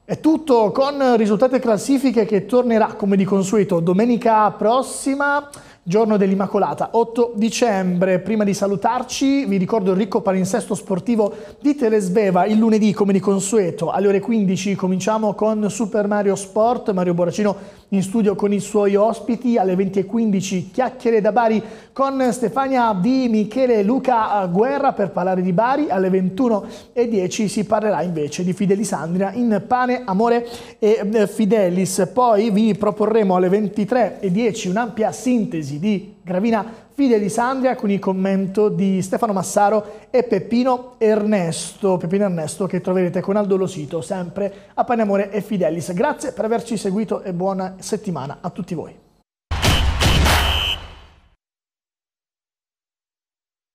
È tutto con risultati e classifiche che tornerà come di consueto domenica prossima giorno dell'Immacolata, 8 dicembre. Prima di salutarci vi ricordo il ricco palinsesto sportivo di Telesveva il lunedì come di consueto alle ore 15 cominciamo con Super Mario Sport, Mario Boracino in studio con i suoi ospiti, alle 20.15 chiacchiere da Bari con Stefania Di Michele Luca Guerra per parlare di Bari, alle 21.10 si parlerà invece di Fidelisandria in Pane, Amore e eh, Fidelis. Poi vi proporremo alle 23.10 un'ampia sintesi crisi di Gravina Fidelisandria con il commento di Stefano Massaro e Peppino Ernesto, Peppino Ernesto che troverete con Aldo Losito sempre a Paneamore e Fidelis. Grazie per averci seguito e buona settimana a tutti voi.